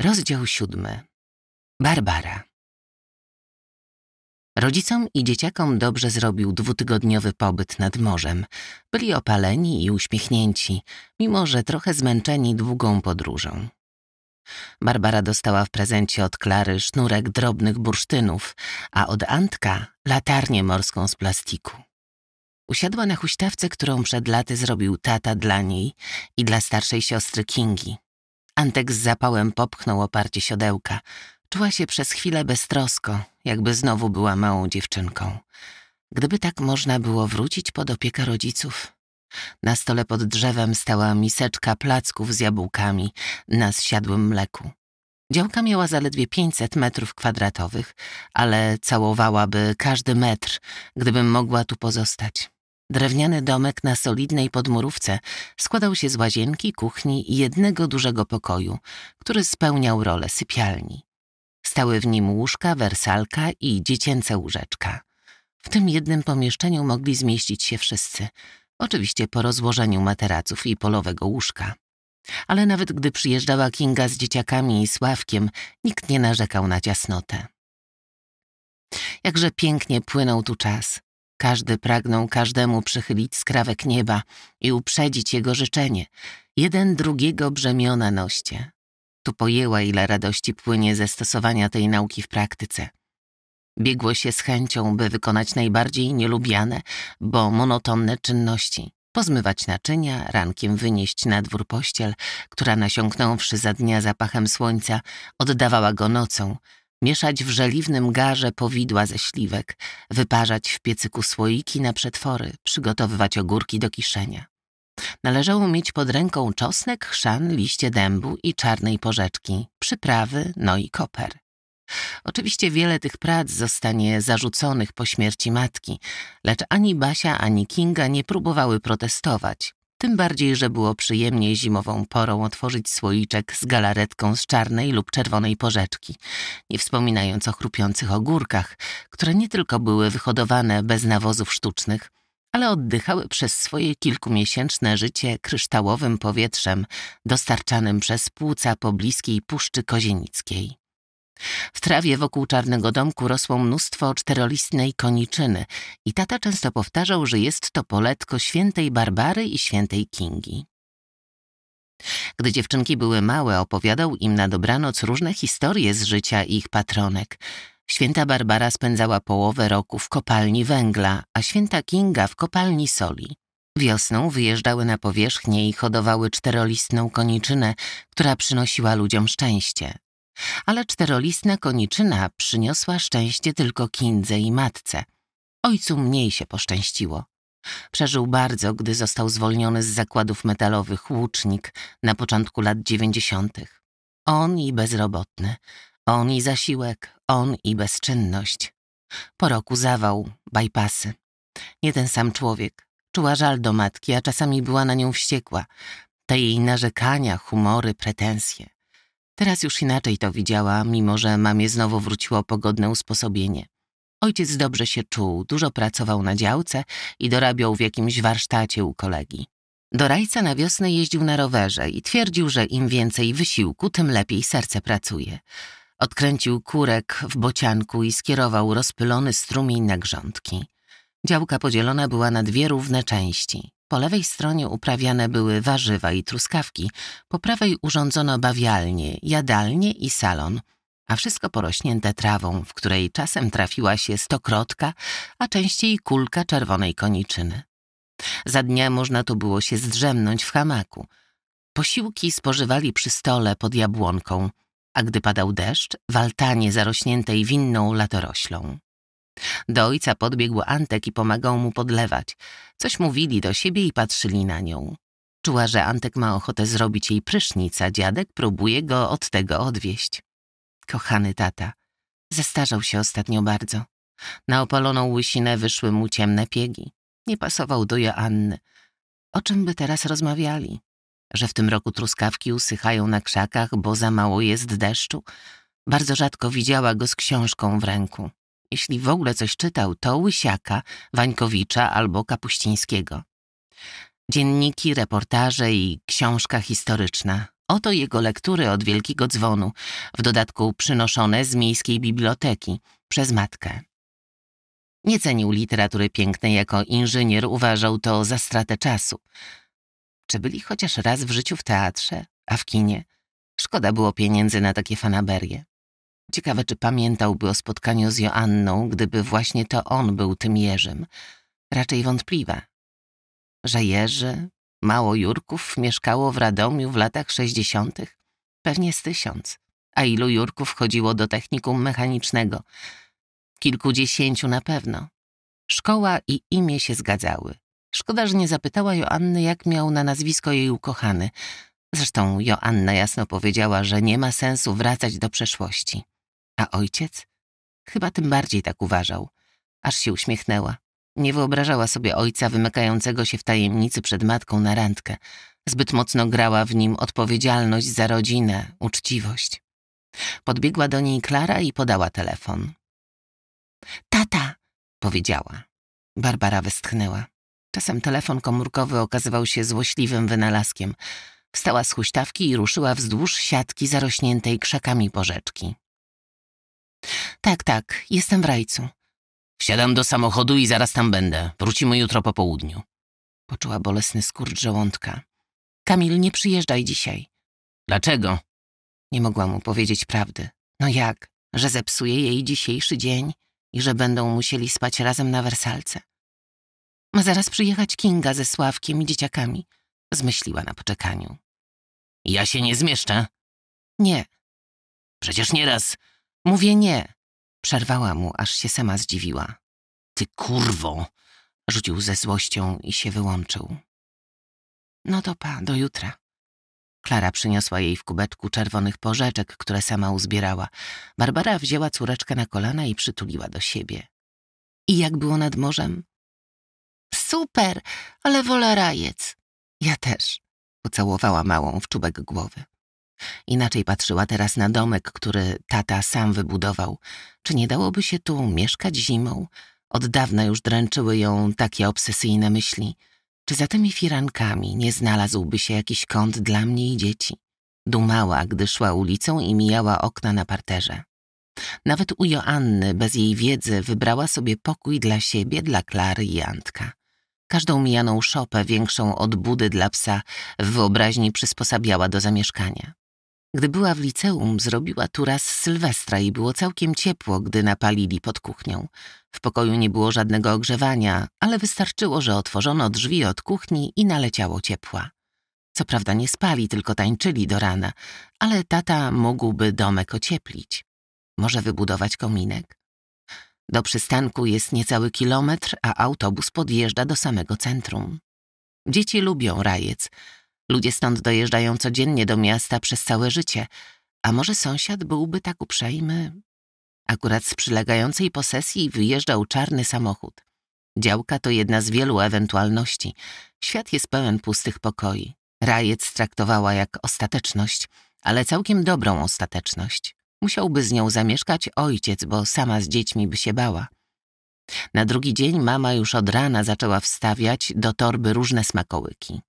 Rozdział siódmy. Barbara. Rodzicom i dzieciakom dobrze zrobił dwutygodniowy pobyt nad morzem. Byli opaleni i uśmiechnięci, mimo że trochę zmęczeni długą podróżą. Barbara dostała w prezencie od Klary sznurek drobnych bursztynów, a od Antka latarnię morską z plastiku. Usiadła na huśtawce, którą przed laty zrobił tata dla niej i dla starszej siostry Kingi. Antek z zapałem popchnął oparcie siodełka. Czuła się przez chwilę beztrosko, jakby znowu była małą dziewczynką. Gdyby tak można było wrócić pod opiekę rodziców. Na stole pod drzewem stała miseczka placków z jabłkami na zsiadłym mleku. Działka miała zaledwie 500 metrów kwadratowych, ale całowałaby każdy metr, gdybym mogła tu pozostać. Drewniany domek na solidnej podmurówce składał się z łazienki, kuchni i jednego dużego pokoju, który spełniał rolę sypialni. Stały w nim łóżka, wersalka i dziecięce łóżeczka. W tym jednym pomieszczeniu mogli zmieścić się wszyscy, oczywiście po rozłożeniu materaców i polowego łóżka. Ale nawet gdy przyjeżdżała Kinga z dzieciakami i Sławkiem, nikt nie narzekał na ciasnotę. Jakże pięknie płynął tu czas. Każdy pragnął każdemu przychylić skrawek nieba i uprzedzić jego życzenie. Jeden drugiego brzemiona noście. Tu pojęła, ile radości płynie ze stosowania tej nauki w praktyce. Biegło się z chęcią, by wykonać najbardziej nielubiane, bo monotonne czynności. Pozmywać naczynia, rankiem wynieść na dwór pościel, która nasiąknąwszy za dnia zapachem słońca, oddawała go nocą, mieszać w żeliwnym garze powidła ze śliwek, wyparzać w piecyku słoiki na przetwory, przygotowywać ogórki do kiszenia. Należało mieć pod ręką czosnek, chrzan, liście dębu i czarnej porzeczki, przyprawy, no i koper. Oczywiście wiele tych prac zostanie zarzuconych po śmierci matki, lecz ani Basia, ani Kinga nie próbowały protestować, tym bardziej, że było przyjemniej zimową porą otworzyć słoiczek z galaretką z czarnej lub czerwonej porzeczki, nie wspominając o chrupiących ogórkach, które nie tylko były wyhodowane bez nawozów sztucznych, ale oddychały przez swoje kilkumiesięczne życie kryształowym powietrzem dostarczanym przez płuca pobliskiej Puszczy Kozienickiej. W trawie wokół czarnego domku rosło mnóstwo czterolistnej koniczyny i tata często powtarzał, że jest to poletko świętej Barbary i świętej Kingi. Gdy dziewczynki były małe, opowiadał im na dobranoc różne historie z życia ich patronek. Święta Barbara spędzała połowę roku w kopalni węgla, a święta Kinga w kopalni soli. Wiosną wyjeżdżały na powierzchnię i hodowały czterolistną koniczynę, która przynosiła ludziom szczęście ale czterolistna koniczyna przyniosła szczęście tylko Kindze i matce. Ojcu mniej się poszczęściło. Przeżył bardzo, gdy został zwolniony z zakładów metalowych łucznik na początku lat dziewięćdziesiątych. On i bezrobotny, on i zasiłek, on i bezczynność. Po roku zawał, bajpasy. Nie ten sam człowiek. Czuła żal do matki, a czasami była na nią wściekła. Te jej narzekania, humory, pretensje. Teraz już inaczej to widziała, mimo że mamie znowu wróciło pogodne usposobienie. Ojciec dobrze się czuł, dużo pracował na działce i dorabiał w jakimś warsztacie u kolegi. Dorajca na wiosnę jeździł na rowerze i twierdził, że im więcej wysiłku, tym lepiej serce pracuje. Odkręcił kurek w bocianku i skierował rozpylony strumień na grządki. Działka podzielona była na dwie równe części. Po lewej stronie uprawiane były warzywa i truskawki, po prawej urządzono bawialnie, jadalnie i salon, a wszystko porośnięte trawą, w której czasem trafiła się stokrotka, a częściej kulka czerwonej koniczyny. Za dnia można tu było się zdrzemnąć w hamaku. Posiłki spożywali przy stole pod jabłonką, a gdy padał deszcz, w altanie zarośniętej winną latoroślą. Do ojca podbiegł Antek i pomagał mu podlewać. Coś mówili do siebie i patrzyli na nią. Czuła, że Antek ma ochotę zrobić jej prysznic, a dziadek próbuje go od tego odwieść. Kochany tata, zestarzał się ostatnio bardzo. Na opaloną łysinę wyszły mu ciemne piegi. Nie pasował do Joanny. O czym by teraz rozmawiali? Że w tym roku truskawki usychają na krzakach, bo za mało jest deszczu? Bardzo rzadko widziała go z książką w ręku jeśli w ogóle coś czytał, to Łysiaka, Wańkowicza albo Kapuścińskiego. Dzienniki, reportaże i książka historyczna. Oto jego lektury od Wielkiego Dzwonu, w dodatku przynoszone z miejskiej biblioteki przez matkę. Nie cenił literatury pięknej jako inżynier, uważał to za stratę czasu. Czy byli chociaż raz w życiu w teatrze, a w kinie? Szkoda było pieniędzy na takie fanaberie. Ciekawe, czy pamiętałby o spotkaniu z Joanną, gdyby właśnie to on był tym Jerzym. Raczej wątpliwe. Że Jerzy, mało Jurków mieszkało w Radomiu w latach 60. Pewnie z tysiąc. A ilu Jurków chodziło do technikum mechanicznego? Kilkudziesięciu na pewno. Szkoła i imię się zgadzały. Szkoda, że nie zapytała Joanny, jak miał na nazwisko jej ukochany. Zresztą Joanna jasno powiedziała, że nie ma sensu wracać do przeszłości. A ojciec? Chyba tym bardziej tak uważał. Aż się uśmiechnęła. Nie wyobrażała sobie ojca wymykającego się w tajemnicy przed matką na randkę. Zbyt mocno grała w nim odpowiedzialność za rodzinę, uczciwość. Podbiegła do niej Klara i podała telefon. Tata! powiedziała. Barbara westchnęła. Czasem telefon komórkowy okazywał się złośliwym wynalazkiem. Wstała z huśtawki i ruszyła wzdłuż siatki zarośniętej krzakami porzeczki. Tak, tak, jestem w rajcu. Wsiadam do samochodu i zaraz tam będę. Wrócimy jutro po południu. Poczuła bolesny skurcz żołądka. Kamil, nie przyjeżdżaj dzisiaj. Dlaczego? Nie mogła mu powiedzieć prawdy. No jak? Że zepsuje jej dzisiejszy dzień i że będą musieli spać razem na wersalce. Ma zaraz przyjechać Kinga ze Sławkiem i dzieciakami. Zmyśliła na poczekaniu. Ja się nie zmieszczę. Nie. Przecież nieraz Mówię nie, przerwała mu, aż się sama zdziwiła. Ty kurwo, rzucił ze złością i się wyłączył. No to pa, do jutra. Klara przyniosła jej w kubeczku czerwonych porzeczek, które sama uzbierała. Barbara wzięła córeczkę na kolana i przytuliła do siebie. I jak było nad morzem? Super, ale wolę rajec. Ja też, pocałowała małą w czubek głowy. Inaczej patrzyła teraz na domek, który tata sam wybudował. Czy nie dałoby się tu mieszkać zimą? Od dawna już dręczyły ją takie obsesyjne myśli. Czy za tymi firankami nie znalazłby się jakiś kąt dla mnie i dzieci? Dumała, gdy szła ulicą i mijała okna na parterze. Nawet u Joanny, bez jej wiedzy, wybrała sobie pokój dla siebie, dla Klary i Antka. Każdą mijaną szopę, większą od budy dla psa, w wyobraźni przysposabiała do zamieszkania. Gdy była w liceum, zrobiła tu raz Sylwestra i było całkiem ciepło, gdy napalili pod kuchnią. W pokoju nie było żadnego ogrzewania, ale wystarczyło, że otworzono drzwi od kuchni i naleciało ciepła. Co prawda nie spali, tylko tańczyli do rana, ale tata mógłby domek ocieplić. Może wybudować kominek. Do przystanku jest niecały kilometr, a autobus podjeżdża do samego centrum. Dzieci lubią rajec, Ludzie stąd dojeżdżają codziennie do miasta przez całe życie. A może sąsiad byłby tak uprzejmy? Akurat z przylegającej posesji wyjeżdżał czarny samochód. Działka to jedna z wielu ewentualności. Świat jest pełen pustych pokoi. Rajec traktowała jak ostateczność, ale całkiem dobrą ostateczność. Musiałby z nią zamieszkać ojciec, bo sama z dziećmi by się bała. Na drugi dzień mama już od rana zaczęła wstawiać do torby różne smakołyki.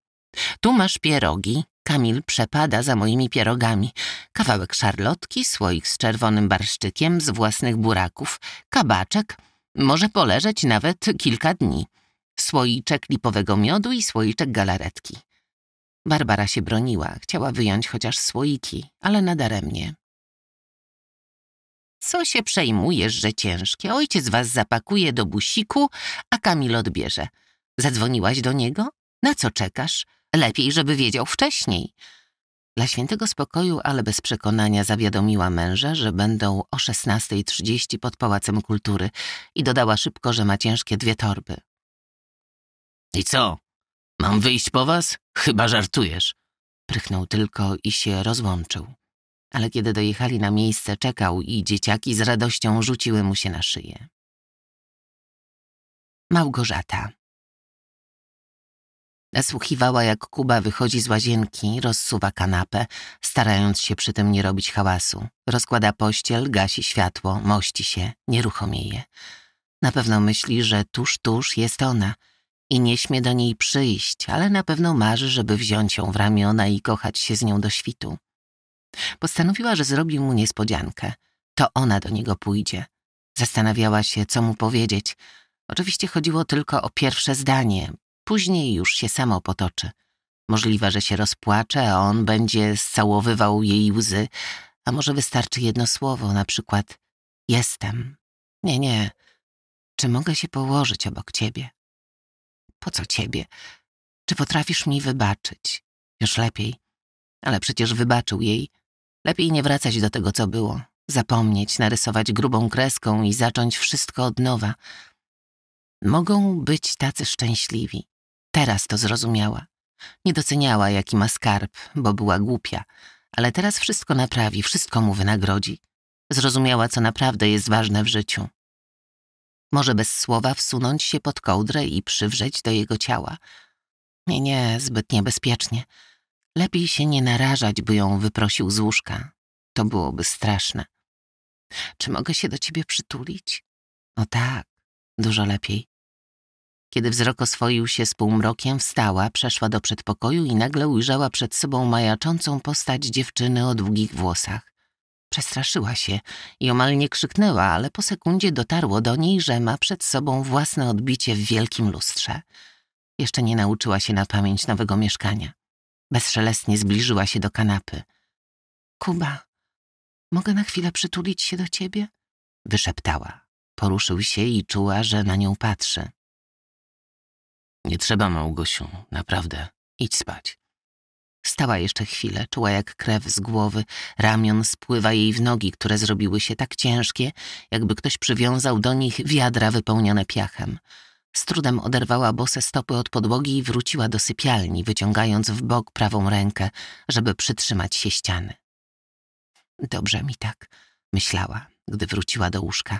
Tu masz pierogi. Kamil przepada za moimi pierogami. Kawałek szarlotki, słoik z czerwonym barszczykiem, z własnych buraków, kabaczek. Może poleżeć nawet kilka dni. Słoiczek lipowego miodu i słoiczek galaretki. Barbara się broniła, chciała wyjąć chociaż słoiki, ale nadaremnie. Co się przejmujesz, że ciężkie? Ojciec was zapakuje do busiku, a Kamil odbierze. Zadzwoniłaś do niego? Na co czekasz? Lepiej, żeby wiedział wcześniej. Dla świętego spokoju, ale bez przekonania zawiadomiła męża, że będą o 16.30 pod Pałacem Kultury i dodała szybko, że ma ciężkie dwie torby. I co? Mam wyjść po was? Chyba żartujesz. Prychnął tylko i się rozłączył. Ale kiedy dojechali na miejsce, czekał i dzieciaki z radością rzuciły mu się na szyję. Małgorzata Nasłuchiwała, jak Kuba wychodzi z łazienki, rozsuwa kanapę, starając się przy tym nie robić hałasu. Rozkłada pościel, gasi światło, mości się, nieruchomieje. Na pewno myśli, że tuż, tuż jest ona i nie śmie do niej przyjść, ale na pewno marzy, żeby wziąć ją w ramiona i kochać się z nią do świtu. Postanowiła, że zrobi mu niespodziankę. To ona do niego pójdzie. Zastanawiała się, co mu powiedzieć. Oczywiście chodziło tylko o pierwsze zdanie, Później już się samo potoczy. Możliwe, że się rozpłacze, a on będzie scałowywał jej łzy, a może wystarczy jedno słowo, na przykład jestem. Nie, nie. Czy mogę się położyć obok ciebie? Po co ciebie? Czy potrafisz mi wybaczyć? Już lepiej. Ale przecież wybaczył jej. Lepiej nie wracać do tego, co było. Zapomnieć, narysować grubą kreską i zacząć wszystko od nowa. Mogą być tacy szczęśliwi. Teraz to zrozumiała. Nie doceniała, jaki ma skarb, bo była głupia, ale teraz wszystko naprawi, wszystko mu wynagrodzi. Zrozumiała, co naprawdę jest ważne w życiu. Może bez słowa wsunąć się pod kołdrę i przywrzeć do jego ciała. Nie, nie, zbyt niebezpiecznie. Lepiej się nie narażać, by ją wyprosił z łóżka. To byłoby straszne. Czy mogę się do ciebie przytulić? O no tak, dużo lepiej. Kiedy wzrok oswoił się z półmrokiem, wstała, przeszła do przedpokoju i nagle ujrzała przed sobą majaczącą postać dziewczyny o długich włosach. Przestraszyła się i omal nie krzyknęła, ale po sekundzie dotarło do niej, że ma przed sobą własne odbicie w wielkim lustrze. Jeszcze nie nauczyła się na pamięć nowego mieszkania. Bezszelestnie zbliżyła się do kanapy. Kuba, mogę na chwilę przytulić się do ciebie? Wyszeptała. Poruszył się i czuła, że na nią patrzy. Nie trzeba, Małgosiu, naprawdę. Idź spać. Stała jeszcze chwilę, czuła jak krew z głowy, ramion spływa jej w nogi, które zrobiły się tak ciężkie, jakby ktoś przywiązał do nich wiadra wypełnione piachem. Z trudem oderwała bose stopy od podłogi i wróciła do sypialni, wyciągając w bok prawą rękę, żeby przytrzymać się ściany. Dobrze mi tak, myślała, gdy wróciła do łóżka.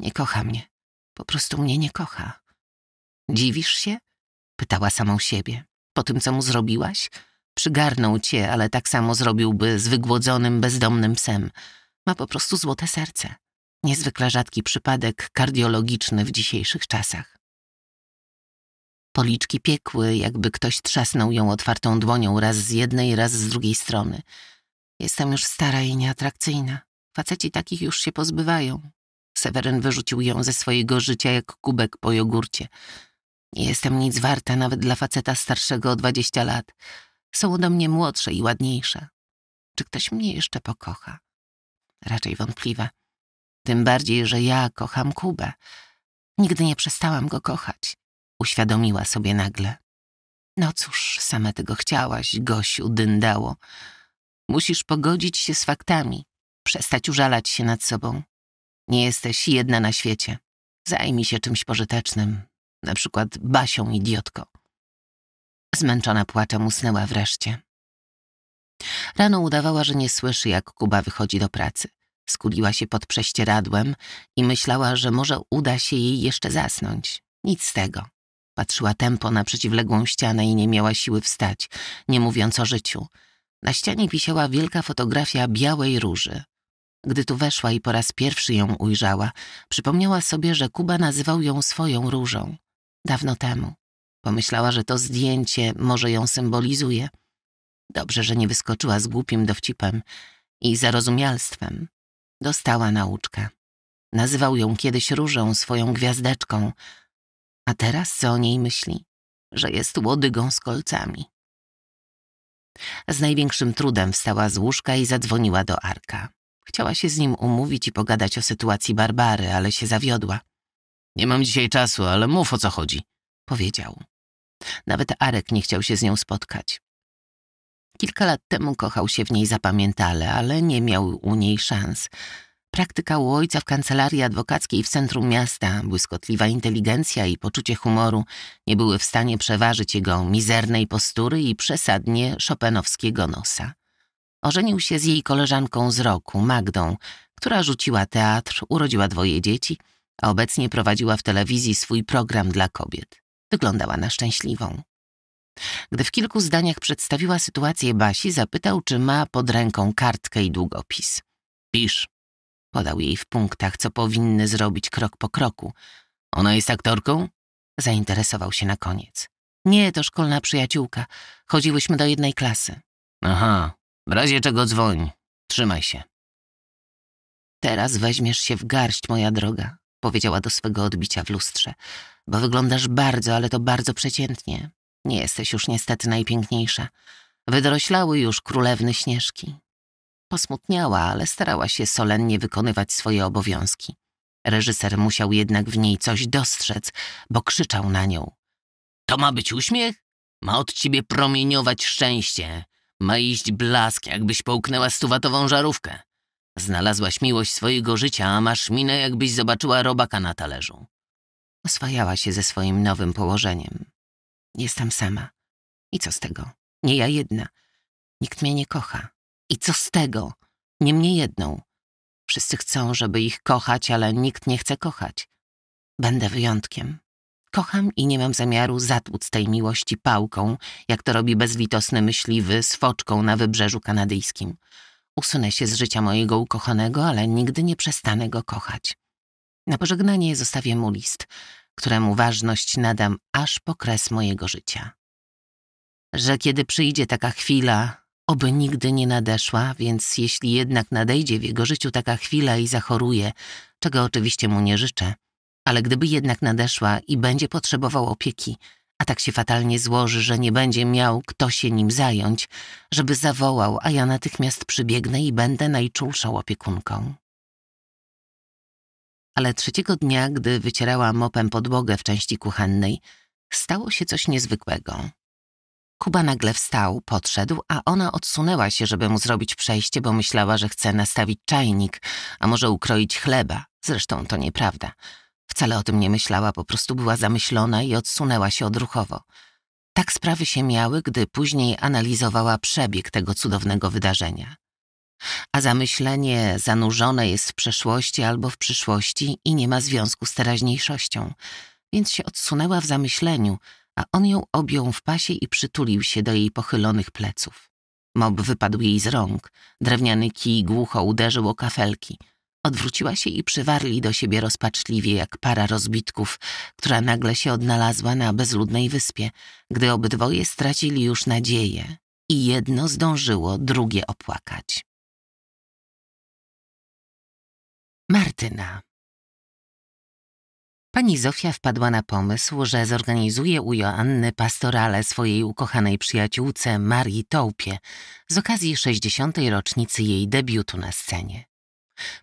Nie kocha mnie. Po prostu mnie nie kocha. Dziwisz się? Pytała samą siebie. Po tym, co mu zrobiłaś? Przygarnął cię, ale tak samo zrobiłby z wygłodzonym, bezdomnym psem. Ma po prostu złote serce. Niezwykle rzadki przypadek kardiologiczny w dzisiejszych czasach. Policzki piekły, jakby ktoś trzasnął ją otwartą dłonią raz z jednej, raz z drugiej strony. Jestem już stara i nieatrakcyjna. Faceci takich już się pozbywają. Seweryn wyrzucił ją ze swojego życia jak kubek po jogurcie. Nie jestem nic warta nawet dla faceta starszego o dwadzieścia lat. Są do mnie młodsze i ładniejsze. Czy ktoś mnie jeszcze pokocha? Raczej wątpliwe. Tym bardziej, że ja kocham Kubę. Nigdy nie przestałam go kochać. Uświadomiła sobie nagle. No cóż, same tego chciałaś, Gosiu, dyndało. Musisz pogodzić się z faktami. Przestać użalać się nad sobą. Nie jesteś jedna na świecie. Zajmij się czymś pożytecznym, na przykład Basią idiotką. Zmęczona płaczem usnęła wreszcie. Rano udawała, że nie słyszy, jak Kuba wychodzi do pracy. Skuliła się pod prześcieradłem i myślała, że może uda się jej jeszcze zasnąć. Nic z tego. Patrzyła tempo na przeciwległą ścianę i nie miała siły wstać, nie mówiąc o życiu. Na ścianie wisiała wielka fotografia białej róży. Gdy tu weszła i po raz pierwszy ją ujrzała, przypomniała sobie, że Kuba nazywał ją swoją różą dawno temu. Pomyślała, że to zdjęcie może ją symbolizuje. Dobrze, że nie wyskoczyła z głupim dowcipem i zarozumialstwem. Dostała nauczkę. Nazywał ją kiedyś różą, swoją gwiazdeczką. A teraz co o niej myśli? Że jest łodygą z kolcami. Z największym trudem wstała z łóżka i zadzwoniła do Arka. Chciała się z nim umówić i pogadać o sytuacji Barbary, ale się zawiodła. Nie mam dzisiaj czasu, ale mów o co chodzi, powiedział. Nawet Arek nie chciał się z nią spotkać. Kilka lat temu kochał się w niej zapamiętale, ale nie miał u niej szans. Praktyka u ojca w kancelarii adwokackiej w centrum miasta, błyskotliwa inteligencja i poczucie humoru nie były w stanie przeważyć jego mizernej postury i przesadnie szopenowskiego nosa. Ożenił się z jej koleżanką z roku, Magdą, która rzuciła teatr, urodziła dwoje dzieci – a obecnie prowadziła w telewizji swój program dla kobiet. Wyglądała na szczęśliwą. Gdy w kilku zdaniach przedstawiła sytuację Basi, zapytał, czy ma pod ręką kartkę i długopis. Pisz. Podał jej w punktach, co powinny zrobić krok po kroku. Ona jest aktorką? Zainteresował się na koniec. Nie, to szkolna przyjaciółka. Chodziłyśmy do jednej klasy. Aha, w razie czego dzwoń. Trzymaj się. Teraz weźmiesz się w garść, moja droga powiedziała do swego odbicia w lustrze, bo wyglądasz bardzo, ale to bardzo przeciętnie. Nie jesteś już niestety najpiękniejsza. Wydoroślały już królewny Śnieżki. Posmutniała, ale starała się solennie wykonywać swoje obowiązki. Reżyser musiał jednak w niej coś dostrzec, bo krzyczał na nią. To ma być uśmiech? Ma od ciebie promieniować szczęście. Ma iść blask, jakbyś połknęła stuwatową żarówkę. Znalazłaś miłość swojego życia, a masz minę, jakbyś zobaczyła robaka na talerzu. Oswajała się ze swoim nowym położeniem. Jestem sama. I co z tego? Nie ja jedna. Nikt mnie nie kocha. I co z tego? Nie mnie jedną. Wszyscy chcą, żeby ich kochać, ale nikt nie chce kochać. Będę wyjątkiem. Kocham i nie mam zamiaru zatłuc tej miłości pałką, jak to robi bezlitosny myśliwy z foczką na wybrzeżu kanadyjskim. Usunę się z życia mojego ukochanego, ale nigdy nie przestanę go kochać. Na pożegnanie zostawię mu list, któremu ważność nadam aż po kres mojego życia. Że kiedy przyjdzie taka chwila, oby nigdy nie nadeszła, więc jeśli jednak nadejdzie w jego życiu taka chwila i zachoruje, czego oczywiście mu nie życzę, ale gdyby jednak nadeszła i będzie potrzebował opieki, a tak się fatalnie złoży, że nie będzie miał kto się nim zająć, żeby zawołał, a ja natychmiast przybiegnę i będę najczulszą opiekunką. Ale trzeciego dnia, gdy wycierała mopem podłogę w części kuchennej, stało się coś niezwykłego. Kuba nagle wstał, podszedł, a ona odsunęła się, żeby mu zrobić przejście, bo myślała, że chce nastawić czajnik, a może ukroić chleba. Zresztą to nieprawda. Wcale o tym nie myślała, po prostu była zamyślona i odsunęła się odruchowo. Tak sprawy się miały, gdy później analizowała przebieg tego cudownego wydarzenia. A zamyślenie zanurzone jest w przeszłości albo w przyszłości i nie ma związku z teraźniejszością, więc się odsunęła w zamyśleniu, a on ją objął w pasie i przytulił się do jej pochylonych pleców. Mob wypadł jej z rąk, drewniany kij głucho uderzył o kafelki – Odwróciła się i przywarli do siebie rozpaczliwie jak para rozbitków, która nagle się odnalazła na bezludnej wyspie, gdy obydwoje stracili już nadzieję i jedno zdążyło drugie opłakać. Martyna Pani Zofia wpadła na pomysł, że zorganizuje u Joanny pastorale swojej ukochanej przyjaciółce Marii Tołpie z okazji 60. rocznicy jej debiutu na scenie.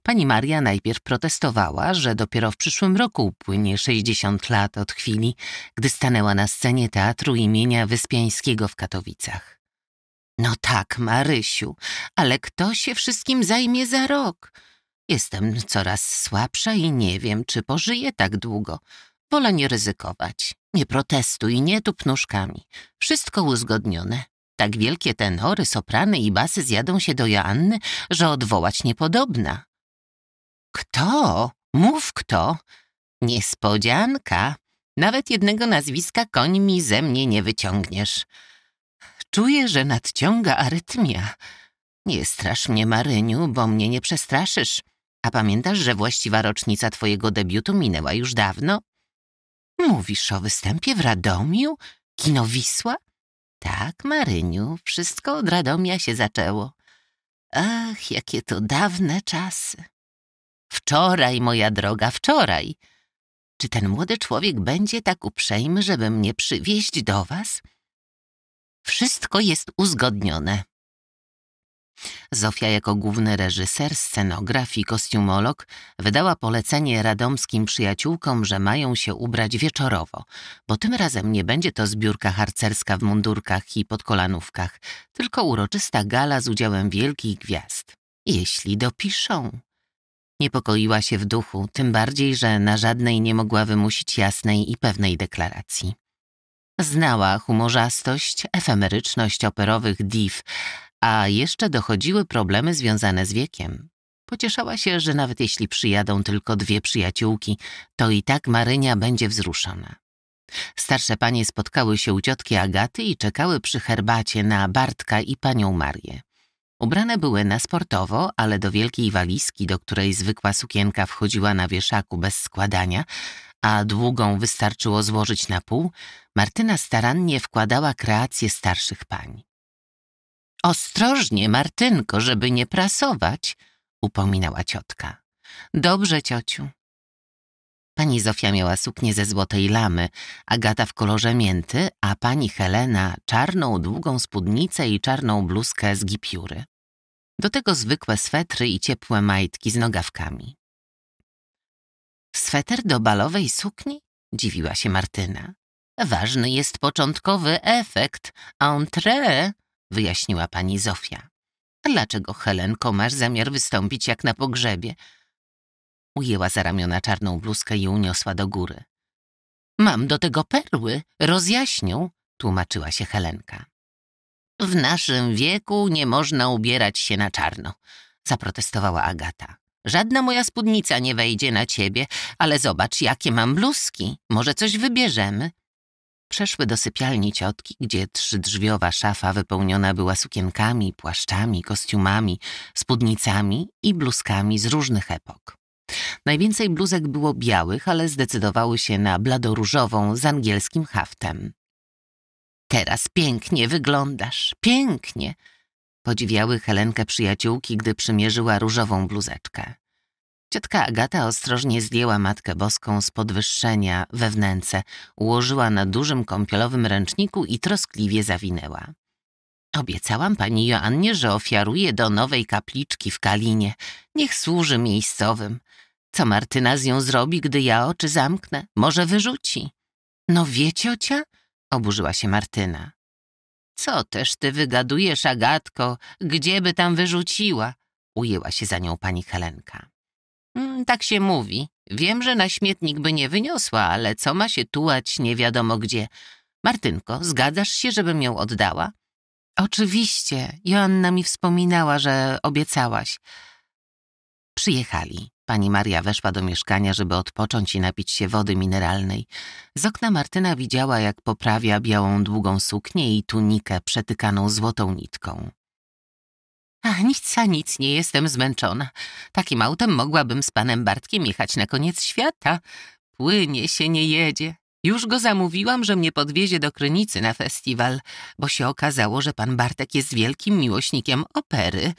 Pani Maria najpierw protestowała, że dopiero w przyszłym roku upłynie 60 lat od chwili, gdy stanęła na scenie teatru imienia Wyspiańskiego w Katowicach. No tak, Marysiu, ale kto się wszystkim zajmie za rok? Jestem coraz słabsza i nie wiem, czy pożyję tak długo. Wolę nie ryzykować. Nie protestuj, nie tup nóżkami. Wszystko uzgodnione. Tak wielkie tenory, soprany i basy zjadą się do Joanny, że odwołać niepodobna. Kto? Mów kto. Niespodzianka. Nawet jednego nazwiska koń mi ze mnie nie wyciągniesz. Czuję, że nadciąga arytmia. Nie strasz mnie, Maryniu, bo mnie nie przestraszysz. A pamiętasz, że właściwa rocznica twojego debiutu minęła już dawno? Mówisz o występie w Radomiu? Kino Wisła? Tak, Maryniu, wszystko od Radomia się zaczęło. Ach, jakie to dawne czasy. Wczoraj, moja droga, wczoraj. Czy ten młody człowiek będzie tak uprzejmy, żeby mnie przywieźć do was? Wszystko jest uzgodnione. Zofia jako główny reżyser, scenograf i kostiumolog wydała polecenie radomskim przyjaciółkom, że mają się ubrać wieczorowo, bo tym razem nie będzie to zbiórka harcerska w mundurkach i podkolanówkach, tylko uroczysta gala z udziałem wielkich gwiazd. Jeśli dopiszą. Niepokoiła się w duchu, tym bardziej, że na żadnej nie mogła wymusić jasnej i pewnej deklaracji. Znała humorzastość, efemeryczność operowych div, a jeszcze dochodziły problemy związane z wiekiem. Pocieszała się, że nawet jeśli przyjadą tylko dwie przyjaciółki, to i tak Marynia będzie wzruszona. Starsze panie spotkały się u ciotki Agaty i czekały przy herbacie na Bartka i panią Marię. Ubrane były na sportowo, ale do wielkiej walizki, do której zwykła sukienka wchodziła na wieszaku bez składania, a długą wystarczyło złożyć na pół, Martyna starannie wkładała kreacje starszych pań. Ostrożnie, Martynko, żeby nie prasować, upominała ciotka. Dobrze, ciociu. Pani Zofia miała suknię ze złotej lamy, Agata w kolorze mięty, a pani Helena czarną, długą spódnicę i czarną bluzkę z gipiury. Do tego zwykłe swetry i ciepłe majtki z nogawkami. Sweter do balowej sukni? Dziwiła się Martyna. Ważny jest początkowy efekt, entrée, wyjaśniła pani Zofia. Dlaczego, Helenko, masz zamiar wystąpić jak na pogrzebie? Ujęła za ramiona czarną bluzkę i uniosła do góry. Mam do tego perły, rozjaśnią, tłumaczyła się Helenka. W naszym wieku nie można ubierać się na czarno, zaprotestowała Agata. Żadna moja spódnica nie wejdzie na ciebie, ale zobacz, jakie mam bluzki. Może coś wybierzemy. Przeszły do sypialni ciotki, gdzie trzydrzwiowa szafa wypełniona była sukienkami, płaszczami, kostiumami, spódnicami i bluzkami z różnych epok. Najwięcej bluzek było białych, ale zdecydowały się na bladoróżową z angielskim haftem. Teraz pięknie wyglądasz, pięknie! Podziwiały Helenkę przyjaciółki, gdy przymierzyła różową bluzeczkę. Ciotka Agata ostrożnie zdjęła Matkę Boską z podwyższenia we wnęce, ułożyła na dużym kąpielowym ręczniku i troskliwie zawinęła. Obiecałam pani Joannie, że ofiaruję do nowej kapliczki w Kalinie. Niech służy miejscowym. Co Martyna z nią zrobi, gdy ja oczy zamknę? Może wyrzuci? No wie ciocia? Oburzyła się Martyna. Co też ty wygadujesz, Agatko? Gdzieby tam wyrzuciła? Ujęła się za nią pani Helenka. Mm, tak się mówi. Wiem, że na śmietnik by nie wyniosła, ale co ma się tułać nie wiadomo gdzie. Martynko, zgadzasz się, żebym ją oddała? Oczywiście. Joanna mi wspominała, że obiecałaś. Przyjechali. Pani Maria weszła do mieszkania, żeby odpocząć i napić się wody mineralnej. Z okna Martyna widziała, jak poprawia białą długą suknię i tunikę przetykaną złotą nitką. A nic a nic, nie jestem zmęczona. Takim autem mogłabym z panem Bartkiem jechać na koniec świata. Płynie się, nie jedzie. Już go zamówiłam, że mnie podwiezie do Krynicy na festiwal, bo się okazało, że pan Bartek jest wielkim miłośnikiem opery.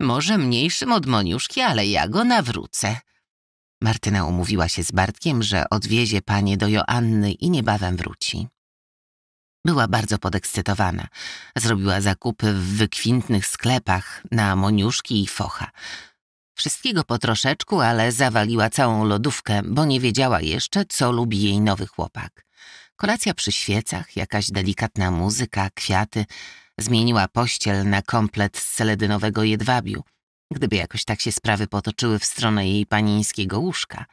Może mniejszym od Moniuszki, ale ja go nawrócę. Martyna umówiła się z Bartkiem, że odwiezie panie do Joanny i niebawem wróci. Była bardzo podekscytowana. Zrobiła zakupy w wykwintnych sklepach na Moniuszki i Focha. Wszystkiego po troszeczku, ale zawaliła całą lodówkę, bo nie wiedziała jeszcze, co lubi jej nowy chłopak. Kolacja przy świecach, jakaś delikatna muzyka, kwiaty – Zmieniła pościel na komplet z seledynowego jedwabiu, gdyby jakoś tak się sprawy potoczyły w stronę jej panińskiego łóżka.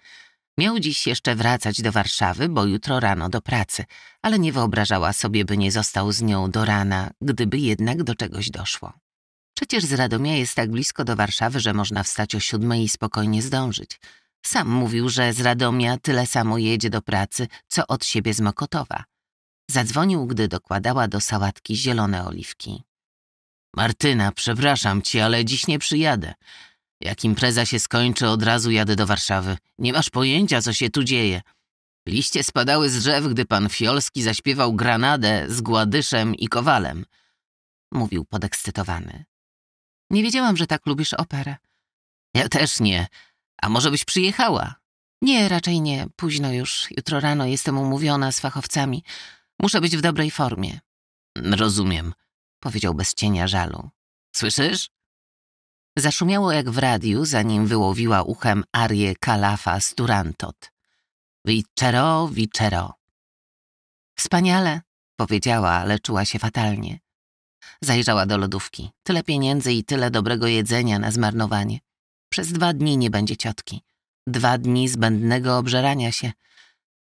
Miał dziś jeszcze wracać do Warszawy, bo jutro rano do pracy, ale nie wyobrażała sobie, by nie został z nią do rana, gdyby jednak do czegoś doszło. Przecież z Radomia jest tak blisko do Warszawy, że można wstać o siódmej i spokojnie zdążyć. Sam mówił, że z Radomia tyle samo jedzie do pracy, co od siebie z Mokotowa. Zadzwonił, gdy dokładała do sałatki zielone oliwki. Martyna, przepraszam cię, ale dziś nie przyjadę. Jak impreza się skończy, od razu jadę do Warszawy. Nie masz pojęcia, co się tu dzieje. Liście spadały z drzew, gdy pan Fiolski zaśpiewał granadę z Gładyszem i Kowalem. Mówił podekscytowany. Nie wiedziałam, że tak lubisz operę. Ja też nie. A może byś przyjechała? Nie, raczej nie. Późno już. Jutro rano jestem umówiona z fachowcami. Muszę być w dobrej formie. Rozumiem, powiedział bez cienia żalu. Słyszysz? Zaszumiało jak w radiu, zanim wyłowiła uchem arię kalafa z Turantot. Wiczero, wiczero. Wspaniale, powiedziała, ale czuła się fatalnie. Zajrzała do lodówki. Tyle pieniędzy i tyle dobrego jedzenia na zmarnowanie. Przez dwa dni nie będzie ciotki. Dwa dni zbędnego obżerania się,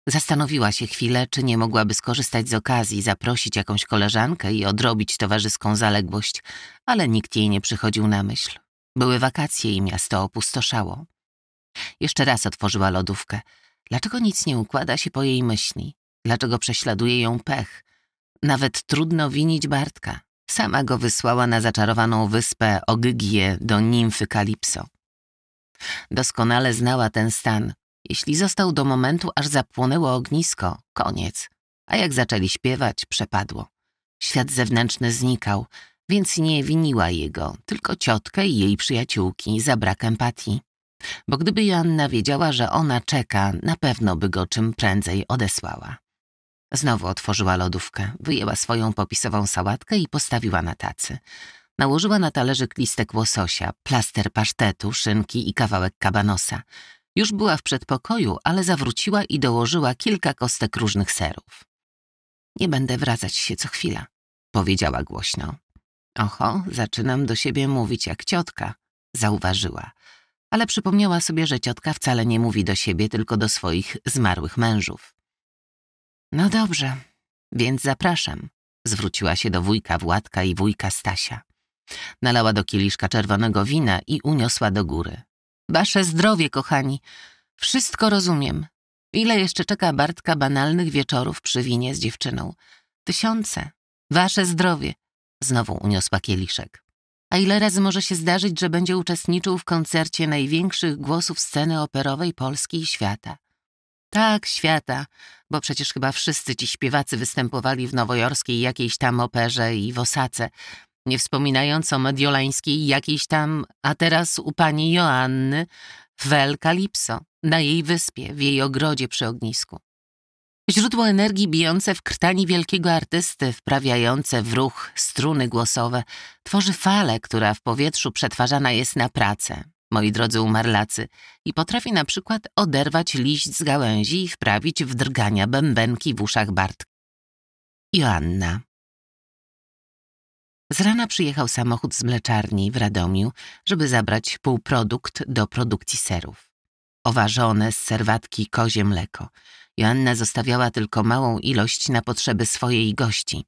Zastanowiła się chwilę, czy nie mogłaby skorzystać z okazji, zaprosić jakąś koleżankę i odrobić towarzyską zaległość, ale nikt jej nie przychodził na myśl. Były wakacje i miasto opustoszało. Jeszcze raz otworzyła lodówkę. Dlaczego nic nie układa się po jej myśli? Dlaczego prześladuje ją pech? Nawet trudno winić Bartka. Sama go wysłała na zaczarowaną wyspę Ogygię do nimfy Kalipso. Doskonale znała ten stan, jeśli został do momentu, aż zapłonęło ognisko, koniec. A jak zaczęli śpiewać, przepadło. Świat zewnętrzny znikał, więc nie winiła jego, tylko ciotkę i jej przyjaciółki za brak empatii. Bo gdyby Joanna wiedziała, że ona czeka, na pewno by go czym prędzej odesłała. Znowu otworzyła lodówkę, wyjęła swoją popisową sałatkę i postawiła na tacy. Nałożyła na talerzyk listek łososia, plaster pasztetu, szynki i kawałek kabanosa. Już była w przedpokoju, ale zawróciła i dołożyła kilka kostek różnych serów. Nie będę wracać się co chwila, powiedziała głośno. Oho, zaczynam do siebie mówić jak ciotka, zauważyła, ale przypomniała sobie, że ciotka wcale nie mówi do siebie, tylko do swoich zmarłych mężów. No dobrze, więc zapraszam, zwróciła się do wujka Władka i wujka Stasia. Nalała do kieliszka czerwonego wina i uniosła do góry. Wasze zdrowie, kochani. Wszystko rozumiem. Ile jeszcze czeka Bartka banalnych wieczorów przy winie z dziewczyną? Tysiące. Wasze zdrowie. Znowu uniosła kieliszek. A ile razy może się zdarzyć, że będzie uczestniczył w koncercie największych głosów sceny operowej Polski i świata? Tak, świata, bo przecież chyba wszyscy ci śpiewacy występowali w nowojorskiej jakiejś tam operze i w Osace, nie wspominając o mediolańskiej jakiejś tam, a teraz u pani Joanny w El Kalipso, na jej wyspie, w jej ogrodzie przy ognisku. Źródło energii bijące w krtani wielkiego artysty, wprawiające w ruch struny głosowe, tworzy falę, która w powietrzu przetwarzana jest na pracę, moi drodzy umarlacy, i potrafi na przykład oderwać liść z gałęzi i wprawić w drgania bębenki w uszach Bartka. Joanna z rana przyjechał samochód z mleczarni w Radomiu, żeby zabrać półprodukt do produkcji serów. Oważone z serwatki kozie mleko. Joanna zostawiała tylko małą ilość na potrzeby swojej gości.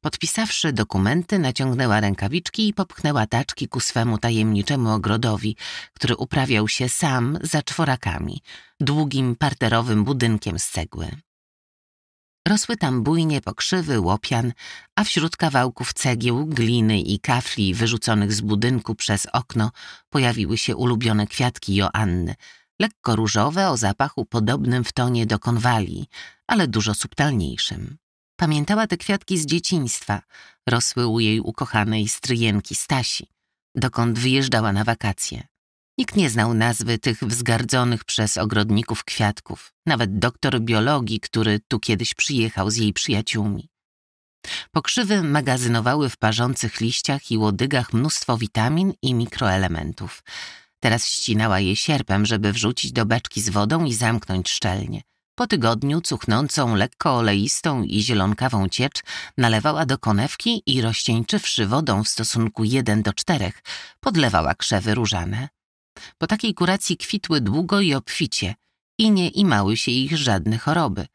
Podpisawszy dokumenty, naciągnęła rękawiczki i popchnęła taczki ku swemu tajemniczemu ogrodowi, który uprawiał się sam za czworakami, długim parterowym budynkiem z cegły. Rosły tam bujnie pokrzywy, łopian, a wśród kawałków cegieł, gliny i kafli wyrzuconych z budynku przez okno pojawiły się ulubione kwiatki Joanny, lekko różowe o zapachu podobnym w tonie do konwali, ale dużo subtelniejszym. Pamiętała te kwiatki z dzieciństwa, rosły u jej ukochanej stryjenki Stasi, dokąd wyjeżdżała na wakacje. Nikt nie znał nazwy tych wzgardzonych przez ogrodników kwiatków, nawet doktor biologii, który tu kiedyś przyjechał z jej przyjaciółmi. Pokrzywy magazynowały w parzących liściach i łodygach mnóstwo witamin i mikroelementów. Teraz ścinała je sierpem, żeby wrzucić do beczki z wodą i zamknąć szczelnie. Po tygodniu cuchnącą, lekko oleistą i zielonkawą ciecz nalewała do konewki i rozcieńczywszy wodą w stosunku 1 do 4 podlewała krzewy różane. Po takiej kuracji kwitły długo i obficie i nie imały się ich żadne choroby.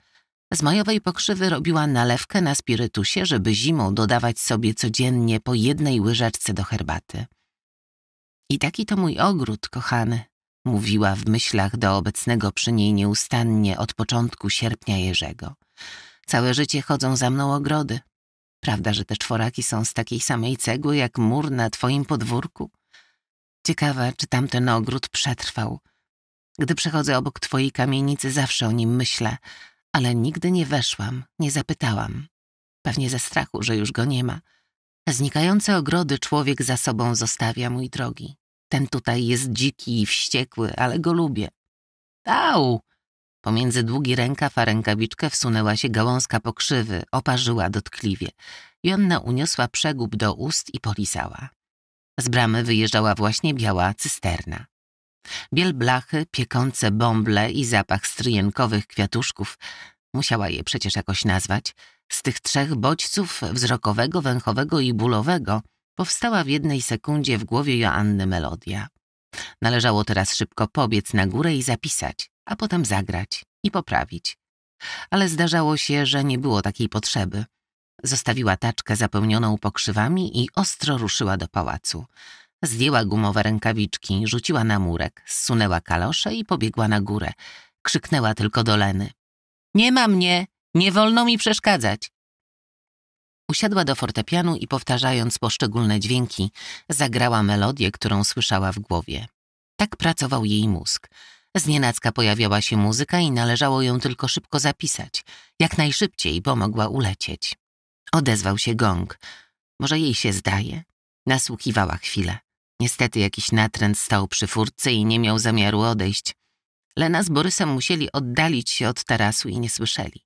Z majowej pokrzywy robiła nalewkę na spirytusie, żeby zimą dodawać sobie codziennie po jednej łyżeczce do herbaty. I taki to mój ogród, kochany, mówiła w myślach do obecnego przy niej nieustannie od początku sierpnia Jerzego. Całe życie chodzą za mną ogrody. Prawda, że te czworaki są z takiej samej cegły jak mur na twoim podwórku? Ciekawe, czy tamten ogród przetrwał. Gdy przechodzę obok twojej kamienicy, zawsze o nim myślę, ale nigdy nie weszłam, nie zapytałam. Pewnie ze strachu, że już go nie ma. Znikające ogrody człowiek za sobą zostawia, mój drogi. Ten tutaj jest dziki i wściekły, ale go lubię. Tał! Pomiędzy długi rękaw a rękawiczkę wsunęła się gałązka pokrzywy, oparzyła dotkliwie. Jonna uniosła przegub do ust i polizała. Z bramy wyjeżdżała właśnie biała cysterna. Biel blachy, piekące bąble i zapach stryjenkowych kwiatuszków musiała je przecież jakoś nazwać, z tych trzech bodźców wzrokowego, węchowego i bólowego powstała w jednej sekundzie w głowie Joanny melodia. Należało teraz szybko pobiec na górę i zapisać, a potem zagrać i poprawić. Ale zdarzało się, że nie było takiej potrzeby. Zostawiła taczkę zapełnioną pokrzywami i ostro ruszyła do pałacu. Zdjęła gumowe rękawiczki, rzuciła na murek, zsunęła kalosze i pobiegła na górę. Krzyknęła tylko do Leny. Nie ma mnie! Nie wolno mi przeszkadzać! Usiadła do fortepianu i powtarzając poszczególne dźwięki, zagrała melodię, którą słyszała w głowie. Tak pracował jej mózg. Znienacka pojawiała się muzyka i należało ją tylko szybko zapisać. Jak najszybciej, bo mogła ulecieć. Odezwał się gong. Może jej się zdaje? Nasłuchiwała chwilę. Niestety jakiś natręt stał przy furtce i nie miał zamiaru odejść. Lena z Borysem musieli oddalić się od tarasu i nie słyszeli.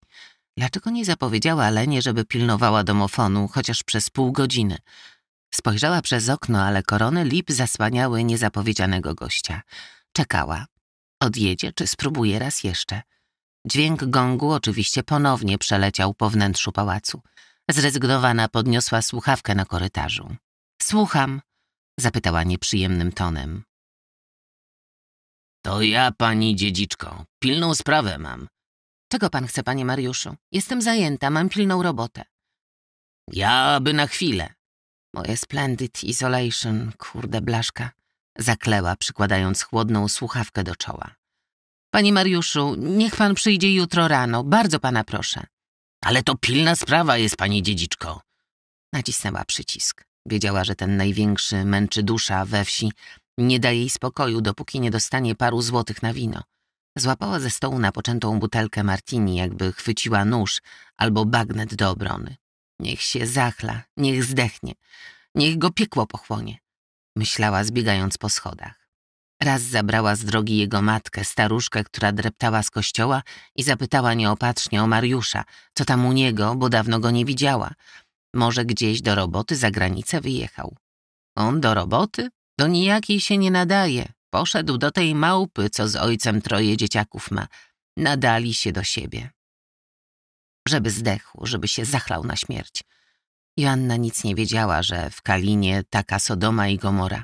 Dlaczego nie zapowiedziała Lenie, żeby pilnowała domofonu, chociaż przez pół godziny? Spojrzała przez okno, ale korony lip zasłaniały niezapowiedzianego gościa. Czekała. Odjedzie czy spróbuje raz jeszcze? Dźwięk gongu oczywiście ponownie przeleciał po wnętrzu pałacu. Zrezygnowana podniosła słuchawkę na korytarzu. Słucham, zapytała nieprzyjemnym tonem. To ja, pani dziedziczko. Pilną sprawę mam. Czego pan chce, panie Mariuszu? Jestem zajęta, mam pilną robotę. Ja by na chwilę. Moje splendid isolation, kurde blaszka. Zakleła, przykładając chłodną słuchawkę do czoła. Panie Mariuszu, niech pan przyjdzie jutro rano, bardzo pana proszę. Ale to pilna sprawa jest, pani dziedziczko. Nacisnęła przycisk. Wiedziała, że ten największy męczy dusza we wsi nie daje jej spokoju, dopóki nie dostanie paru złotych na wino. Złapała ze stołu napoczętą butelkę martini, jakby chwyciła nóż albo bagnet do obrony. Niech się zachla, niech zdechnie, niech go piekło pochłonie, myślała zbiegając po schodach. Raz zabrała z drogi jego matkę, staruszkę, która dreptała z kościoła i zapytała nieopatrznie o Mariusza, co tam u niego, bo dawno go nie widziała. Może gdzieś do roboty za granicę wyjechał. On do roboty? Do nijakiej się nie nadaje. Poszedł do tej małpy, co z ojcem troje dzieciaków ma. Nadali się do siebie. Żeby zdechł, żeby się zachlał na śmierć. Joanna nic nie wiedziała, że w Kalinie taka Sodoma i Gomora.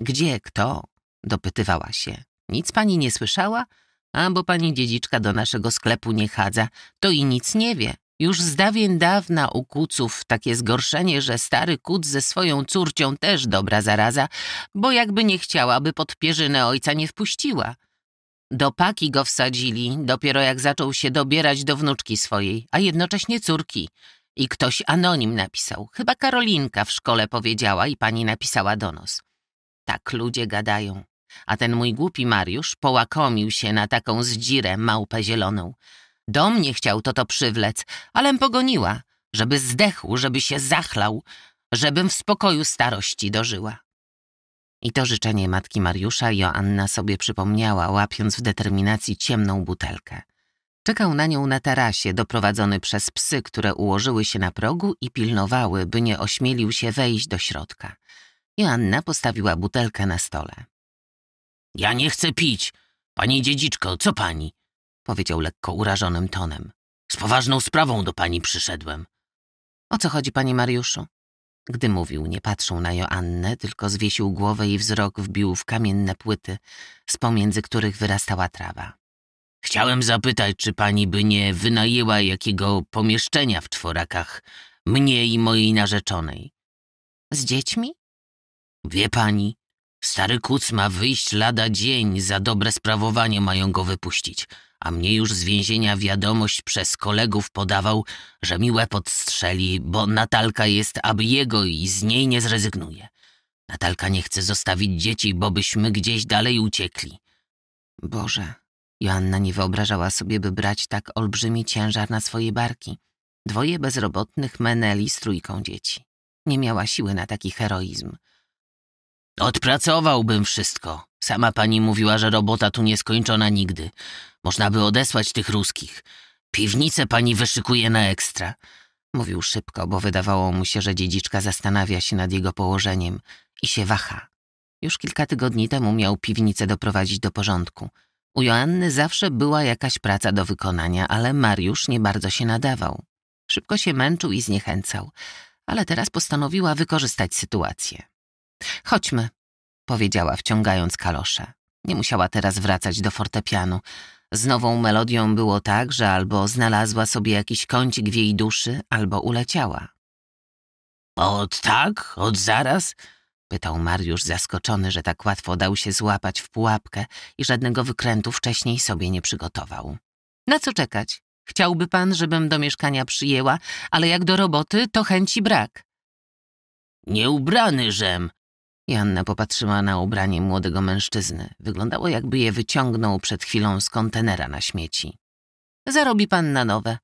Gdzie, kto, Dopytywała się. Nic pani nie słyszała? A bo pani dziedziczka do naszego sklepu nie chadza, to i nic nie wie. Już z dawien dawna u kuców takie zgorszenie, że stary kuc ze swoją córcią też dobra zaraza, bo jakby nie chciała, by pod pierzynę ojca nie wpuściła. Do paki go wsadzili, dopiero jak zaczął się dobierać do wnuczki swojej, a jednocześnie córki. I ktoś anonim napisał. Chyba Karolinka w szkole powiedziała i pani napisała donos. Tak ludzie gadają. A ten mój głupi Mariusz połakomił się na taką zdzirę małpę zieloną. Do mnie chciał to to przywlec, alem pogoniła, żeby zdechł, żeby się zachlał, żebym w spokoju starości dożyła. I to życzenie matki Mariusza Joanna sobie przypomniała, łapiąc w determinacji ciemną butelkę. Czekał na nią na tarasie, doprowadzony przez psy, które ułożyły się na progu i pilnowały, by nie ośmielił się wejść do środka. Joanna postawiła butelkę na stole. Ja nie chcę pić. Pani dziedziczko, co pani? Powiedział lekko urażonym tonem. Z poważną sprawą do pani przyszedłem. O co chodzi, panie Mariuszu? Gdy mówił, nie patrzył na Joannę, tylko zwiesił głowę i wzrok wbił w kamienne płyty, z pomiędzy których wyrastała trawa. Chciałem zapytać, czy pani by nie wynajęła jakiego pomieszczenia w czworakach mnie i mojej narzeczonej. Z dziećmi? Wie pani, Stary kuc ma wyjść lada dzień, za dobre sprawowanie mają go wypuścić, a mnie już z więzienia wiadomość przez kolegów podawał, że miłe podstrzeli, bo Natalka jest aby jego i z niej nie zrezygnuje. Natalka nie chce zostawić dzieci, bo byśmy gdzieś dalej uciekli. Boże, Joanna nie wyobrażała sobie, by brać tak olbrzymi ciężar na swoje barki. Dwoje bezrobotnych meneli z trójką dzieci. Nie miała siły na taki heroizm. Odpracowałbym wszystko. Sama pani mówiła, że robota tu nieskończona nigdy. Można by odesłać tych ruskich. Piwnicę pani wyszykuje na ekstra. Mówił szybko, bo wydawało mu się, że dziedziczka zastanawia się nad jego położeniem i się waha. Już kilka tygodni temu miał piwnicę doprowadzić do porządku. U Joanny zawsze była jakaś praca do wykonania, ale Mariusz nie bardzo się nadawał. Szybko się męczył i zniechęcał, ale teraz postanowiła wykorzystać sytuację. Chodźmy, powiedziała, wciągając kalosze. Nie musiała teraz wracać do fortepianu. Z nową melodią było tak, że albo znalazła sobie jakiś kącik w jej duszy, albo uleciała. Od tak, od zaraz? Pytał Mariusz zaskoczony, że tak łatwo dał się złapać w pułapkę i żadnego wykrętu wcześniej sobie nie przygotował. Na co czekać? Chciałby pan, żebym do mieszkania przyjęła, ale jak do roboty, to chęci brak. Nieubrany żem, Joanna popatrzyła na ubranie młodego mężczyzny. Wyglądało, jakby je wyciągnął przed chwilą z kontenera na śmieci. Zarobi pan na nowe.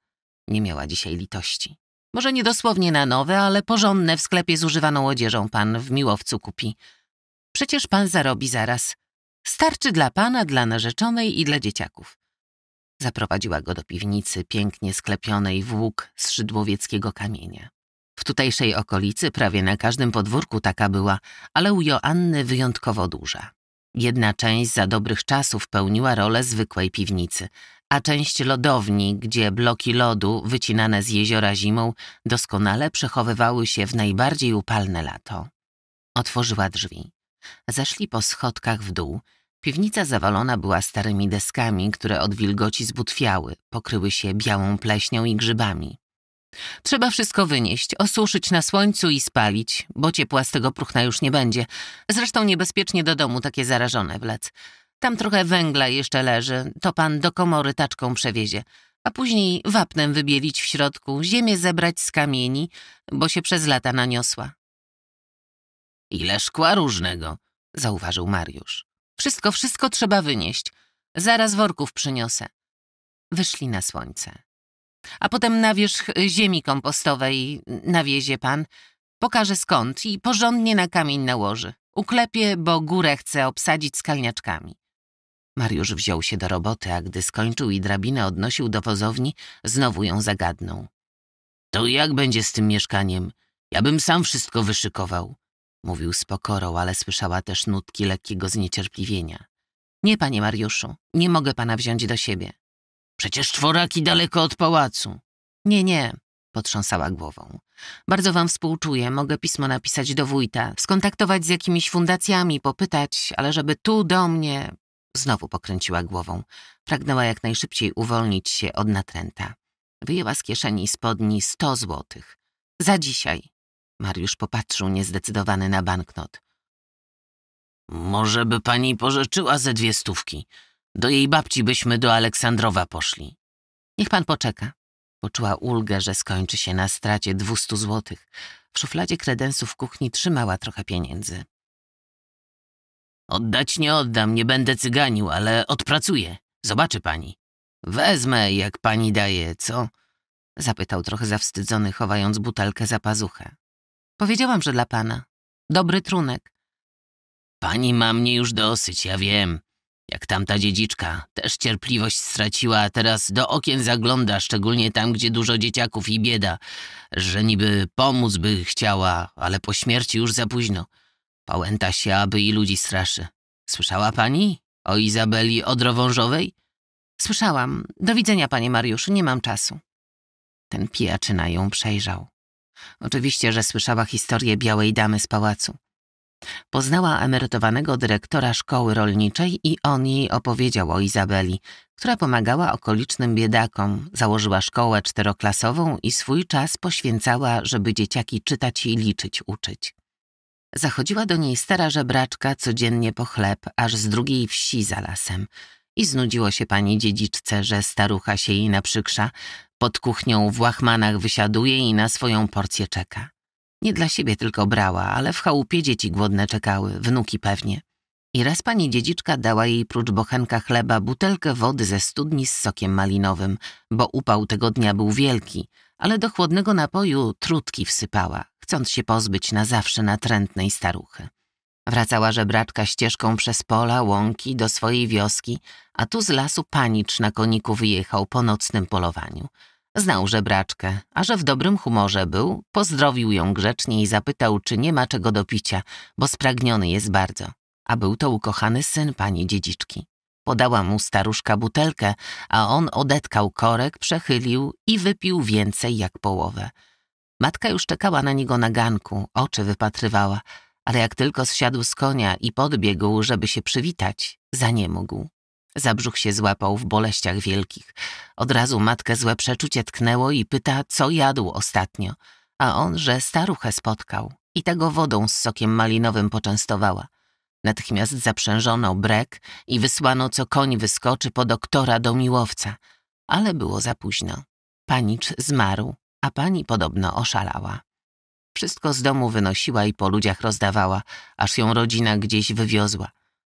Nie miała dzisiaj litości. Może nie dosłownie na nowe, ale porządne w sklepie z używaną odzieżą pan w miłowcu kupi. Przecież pan zarobi zaraz. Starczy dla pana, dla narzeczonej i dla dzieciaków. Zaprowadziła go do piwnicy pięknie sklepionej w łuk z szydłowieckiego kamienia. W tutejszej okolicy prawie na każdym podwórku taka była, ale u Joanny wyjątkowo duża. Jedna część za dobrych czasów pełniła rolę zwykłej piwnicy, a część lodowni, gdzie bloki lodu wycinane z jeziora zimą doskonale przechowywały się w najbardziej upalne lato. Otworzyła drzwi. Zeszli po schodkach w dół. Piwnica zawalona była starymi deskami, które od wilgoci zbutwiały, pokryły się białą pleśnią i grzybami. Trzeba wszystko wynieść, osuszyć na słońcu i spalić, bo ciepła z tego próchna już nie będzie. Zresztą niebezpiecznie do domu takie zarażone wlec. Tam trochę węgla jeszcze leży, to pan do komory taczką przewiezie. A później wapnem wybielić w środku, ziemię zebrać z kamieni, bo się przez lata naniosła. Ile szkła różnego, zauważył Mariusz. Wszystko, wszystko trzeba wynieść. Zaraz worków przyniosę. Wyszli na słońce a potem na wierzch ziemi kompostowej nawiezie pan. Pokaże skąd i porządnie na kamień nałoży. Uklepie, bo górę chce obsadzić skalniaczkami. Mariusz wziął się do roboty, a gdy skończył i drabinę odnosił do pozowni, znowu ją zagadnął. To jak będzie z tym mieszkaniem? Ja bym sam wszystko wyszykował. Mówił z pokorą, ale słyszała też nutki lekkiego zniecierpliwienia. Nie, panie Mariuszu, nie mogę pana wziąć do siebie. Przecież czworaki daleko od pałacu. Nie, nie, potrząsała głową. Bardzo wam współczuję, mogę pismo napisać do wójta, skontaktować z jakimiś fundacjami, popytać, ale żeby tu do mnie... Znowu pokręciła głową. Pragnęła jak najszybciej uwolnić się od natręta. Wyjęła z kieszeni spodni sto złotych. Za dzisiaj. Mariusz popatrzył niezdecydowany na banknot. Może by pani pożyczyła ze dwie stówki. Do jej babci byśmy do Aleksandrowa poszli. Niech pan poczeka. Poczuła ulgę, że skończy się na stracie dwustu złotych. W szufladzie kredensów kuchni trzymała trochę pieniędzy. Oddać nie oddam, nie będę cyganił, ale odpracuję. Zobaczy pani. Wezmę, jak pani daje, co? Zapytał trochę zawstydzony, chowając butelkę za pazuchę. Powiedziałam, że dla pana. Dobry trunek. Pani ma mnie już dosyć, ja wiem. Jak tamta dziedziczka, też cierpliwość straciła, a teraz do okien zagląda, szczególnie tam, gdzie dużo dzieciaków i bieda, że niby pomóc by chciała, ale po śmierci już za późno. Pałęta się, aby i ludzi straszy. Słyszała pani o Izabeli Odrowążowej? Słyszałam. Do widzenia, panie Mariuszu, nie mam czasu. Ten pijaczyna ją przejrzał. Oczywiście, że słyszała historię białej damy z pałacu. Poznała emerytowanego dyrektora szkoły rolniczej i on jej opowiedział o Izabeli, która pomagała okolicznym biedakom, założyła szkołę czteroklasową i swój czas poświęcała, żeby dzieciaki czytać i liczyć uczyć. Zachodziła do niej stara żebraczka codziennie po chleb, aż z drugiej wsi za lasem. I znudziło się pani dziedziczce, że starucha się jej naprzykrza, pod kuchnią w łachmanach wysiaduje i na swoją porcję czeka. Nie dla siebie tylko brała, ale w chałupie dzieci głodne czekały, wnuki pewnie. I raz pani dziedziczka dała jej prócz bochenka chleba butelkę wody ze studni z sokiem malinowym, bo upał tego dnia był wielki, ale do chłodnego napoju trutki wsypała, chcąc się pozbyć na zawsze natrętnej staruchy. Wracała żebraczka ścieżką przez pola, łąki do swojej wioski, a tu z lasu panicz na koniku wyjechał po nocnym polowaniu – Znał żebraczkę, a że w dobrym humorze był, pozdrowił ją grzecznie i zapytał, czy nie ma czego do picia, bo spragniony jest bardzo. A był to ukochany syn pani dziedziczki. Podała mu staruszka butelkę, a on odetkał korek, przechylił i wypił więcej jak połowę. Matka już czekała na niego na ganku, oczy wypatrywała, ale jak tylko zsiadł z konia i podbiegł, żeby się przywitać, za nie mógł. Za brzuch się złapał w boleściach wielkich. Od razu matkę złe przeczucie tknęło i pyta, co jadł ostatnio. A on, że staruchę spotkał i tego wodą z sokiem malinowym poczęstowała. Natychmiast zaprzężono brek i wysłano, co koń wyskoczy po doktora do miłowca. Ale było za późno. Panicz zmarł, a pani podobno oszalała. Wszystko z domu wynosiła i po ludziach rozdawała, aż ją rodzina gdzieś wywiozła.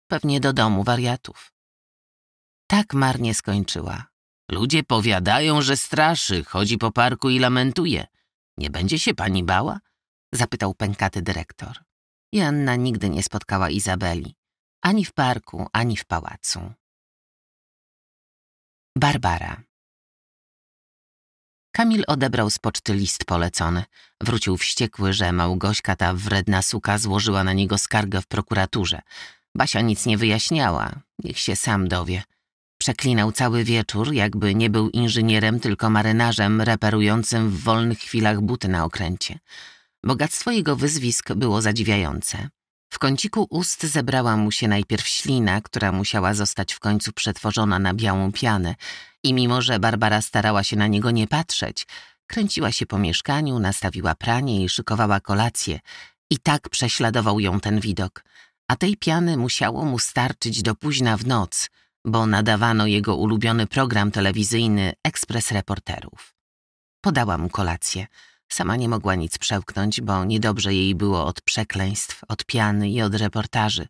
Pewnie do domu wariatów tak marnie skończyła. Ludzie powiadają, że straszy, chodzi po parku i lamentuje. Nie będzie się pani bała? Zapytał pękaty dyrektor. Janna nigdy nie spotkała Izabeli. Ani w parku, ani w pałacu. Barbara. Kamil odebrał z poczty list polecony. Wrócił wściekły, że Małgośka ta wredna suka złożyła na niego skargę w prokuraturze. Basia nic nie wyjaśniała. Niech się sam dowie. Przeklinał cały wieczór, jakby nie był inżynierem, tylko marynarzem reperującym w wolnych chwilach buty na okręcie. Bogactwo jego wyzwisk było zadziwiające. W kąciku ust zebrała mu się najpierw ślina, która musiała zostać w końcu przetworzona na białą pianę i mimo, że Barbara starała się na niego nie patrzeć, kręciła się po mieszkaniu, nastawiła pranie i szykowała kolację. I tak prześladował ją ten widok. A tej piany musiało mu starczyć do późna w noc – bo nadawano jego ulubiony program telewizyjny Ekspres Reporterów. Podała mu kolację. Sama nie mogła nic przełknąć, bo niedobrze jej było od przekleństw, od piany i od reportaży.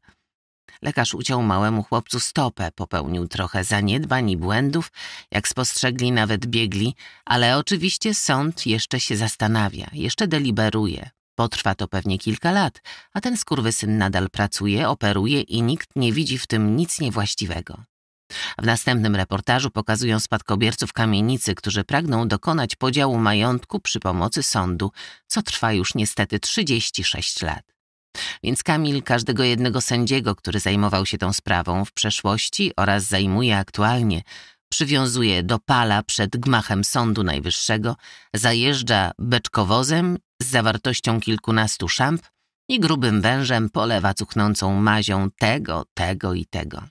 Lekarz uciął małemu chłopcu stopę, popełnił trochę zaniedbań i błędów, jak spostrzegli nawet biegli, ale oczywiście sąd jeszcze się zastanawia, jeszcze deliberuje. Potrwa to pewnie kilka lat, a ten skurwysyn nadal pracuje, operuje i nikt nie widzi w tym nic niewłaściwego. W następnym reportażu pokazują spadkobierców kamienicy, którzy pragną dokonać podziału majątku przy pomocy sądu, co trwa już niestety 36 lat. Więc Kamil każdego jednego sędziego, który zajmował się tą sprawą w przeszłości oraz zajmuje aktualnie, przywiązuje do pala przed gmachem Sądu Najwyższego, zajeżdża beczkowozem z zawartością kilkunastu szamp i grubym wężem polewa cuchnącą mazią tego, tego i tego.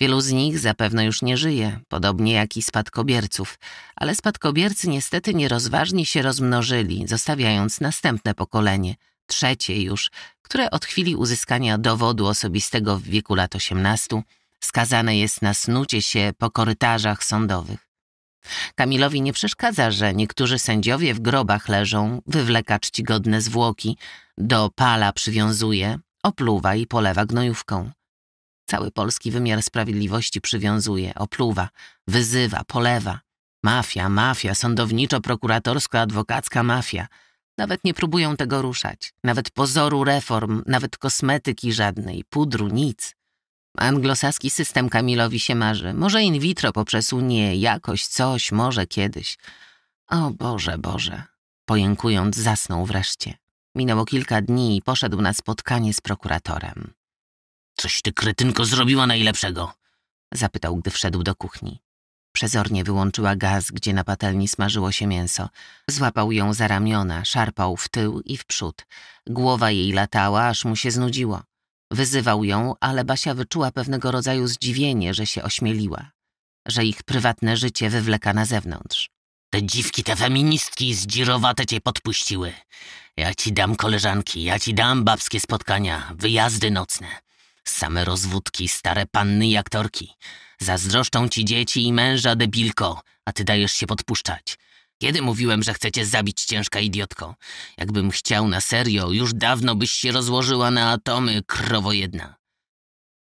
Wielu z nich zapewne już nie żyje, podobnie jak i spadkobierców, ale spadkobiercy niestety nierozważnie się rozmnożyli, zostawiając następne pokolenie, trzecie już, które od chwili uzyskania dowodu osobistego w wieku lat 18 skazane jest na snucie się po korytarzach sądowych. Kamilowi nie przeszkadza, że niektórzy sędziowie w grobach leżą, wywleka czcigodne zwłoki, do pala przywiązuje, opluwa i polewa gnojówką. Cały polski wymiar sprawiedliwości przywiązuje, opluwa, wyzywa, polewa. Mafia, mafia, sądowniczo-prokuratorsko-adwokacka mafia. Nawet nie próbują tego ruszać. Nawet pozoru reform, nawet kosmetyki żadnej, pudru, nic. Anglosaski system Kamilowi się marzy. Może in vitro poprzez Unię, jakoś, coś, może kiedyś. O Boże, Boże. Pojękując, zasnął wreszcie. Minęło kilka dni i poszedł na spotkanie z prokuratorem. Coś ty, kretynko, zrobiła najlepszego? Zapytał, gdy wszedł do kuchni. Przezornie wyłączyła gaz, gdzie na patelni smażyło się mięso. Złapał ją za ramiona, szarpał w tył i w przód. Głowa jej latała, aż mu się znudziło. Wyzywał ją, ale Basia wyczuła pewnego rodzaju zdziwienie, że się ośmieliła. Że ich prywatne życie wywleka na zewnątrz. Te dziwki, te feministki zdzirowate cię podpuściły. Ja ci dam koleżanki, ja ci dam babskie spotkania, wyjazdy nocne. Same rozwódki, stare panny i aktorki. Zazdroszczą ci dzieci i męża, debilko, a ty dajesz się podpuszczać. Kiedy mówiłem, że chcecie zabić ciężka idiotko? Jakbym chciał na serio, już dawno byś się rozłożyła na atomy, krowo jedna.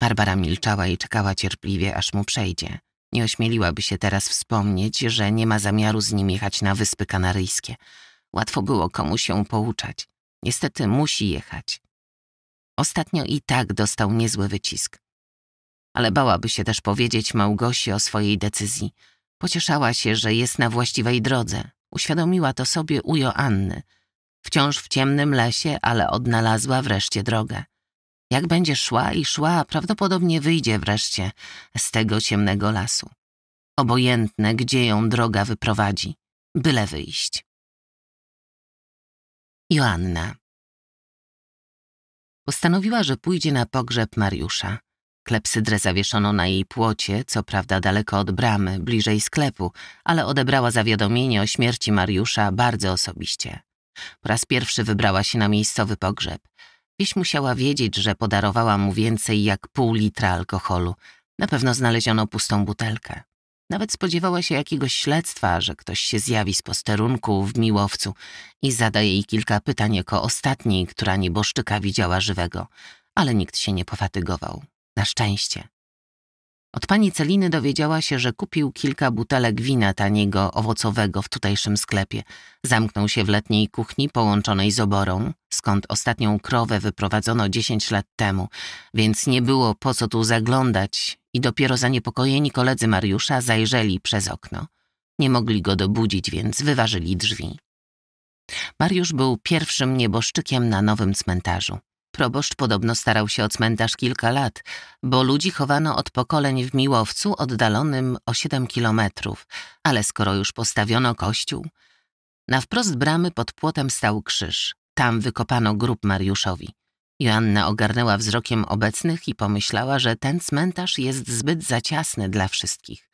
Barbara milczała i czekała cierpliwie, aż mu przejdzie. Nie ośmieliłaby się teraz wspomnieć, że nie ma zamiaru z nim jechać na Wyspy Kanaryjskie. Łatwo było komu się pouczać. Niestety musi jechać. Ostatnio i tak dostał niezły wycisk. Ale bałaby się też powiedzieć Małgosi o swojej decyzji. Pocieszała się, że jest na właściwej drodze. Uświadomiła to sobie u Joanny. Wciąż w ciemnym lesie, ale odnalazła wreszcie drogę. Jak będzie szła i szła, prawdopodobnie wyjdzie wreszcie z tego ciemnego lasu. Obojętne, gdzie ją droga wyprowadzi, byle wyjść. Joanna Postanowiła, że pójdzie na pogrzeb Mariusza. Klepsydrę zawieszono na jej płocie, co prawda daleko od bramy, bliżej sklepu, ale odebrała zawiadomienie o śmierci Mariusza bardzo osobiście. Po raz pierwszy wybrała się na miejscowy pogrzeb. Wieś musiała wiedzieć, że podarowała mu więcej jak pół litra alkoholu. Na pewno znaleziono pustą butelkę. Nawet spodziewała się jakiegoś śledztwa, że ktoś się zjawi z posterunku w Miłowcu i zada jej kilka pytań jako ostatniej, która nieboszczyka widziała żywego, ale nikt się nie pofatygował. Na szczęście. Od pani Celiny dowiedziała się, że kupił kilka butelek wina taniego, owocowego w tutejszym sklepie. Zamknął się w letniej kuchni połączonej z oborą, skąd ostatnią krowę wyprowadzono dziesięć lat temu, więc nie było po co tu zaglądać, i dopiero zaniepokojeni koledzy Mariusza zajrzeli przez okno. Nie mogli go dobudzić, więc wyważyli drzwi. Mariusz był pierwszym nieboszczykiem na nowym cmentarzu. Proboszcz podobno starał się o cmentarz kilka lat, bo ludzi chowano od pokoleń w Miłowcu oddalonym o siedem kilometrów, ale skoro już postawiono kościół... Na wprost bramy pod płotem stał krzyż. Tam wykopano grób Mariuszowi. Joanna ogarnęła wzrokiem obecnych i pomyślała, że ten cmentarz jest zbyt zaciasny dla wszystkich.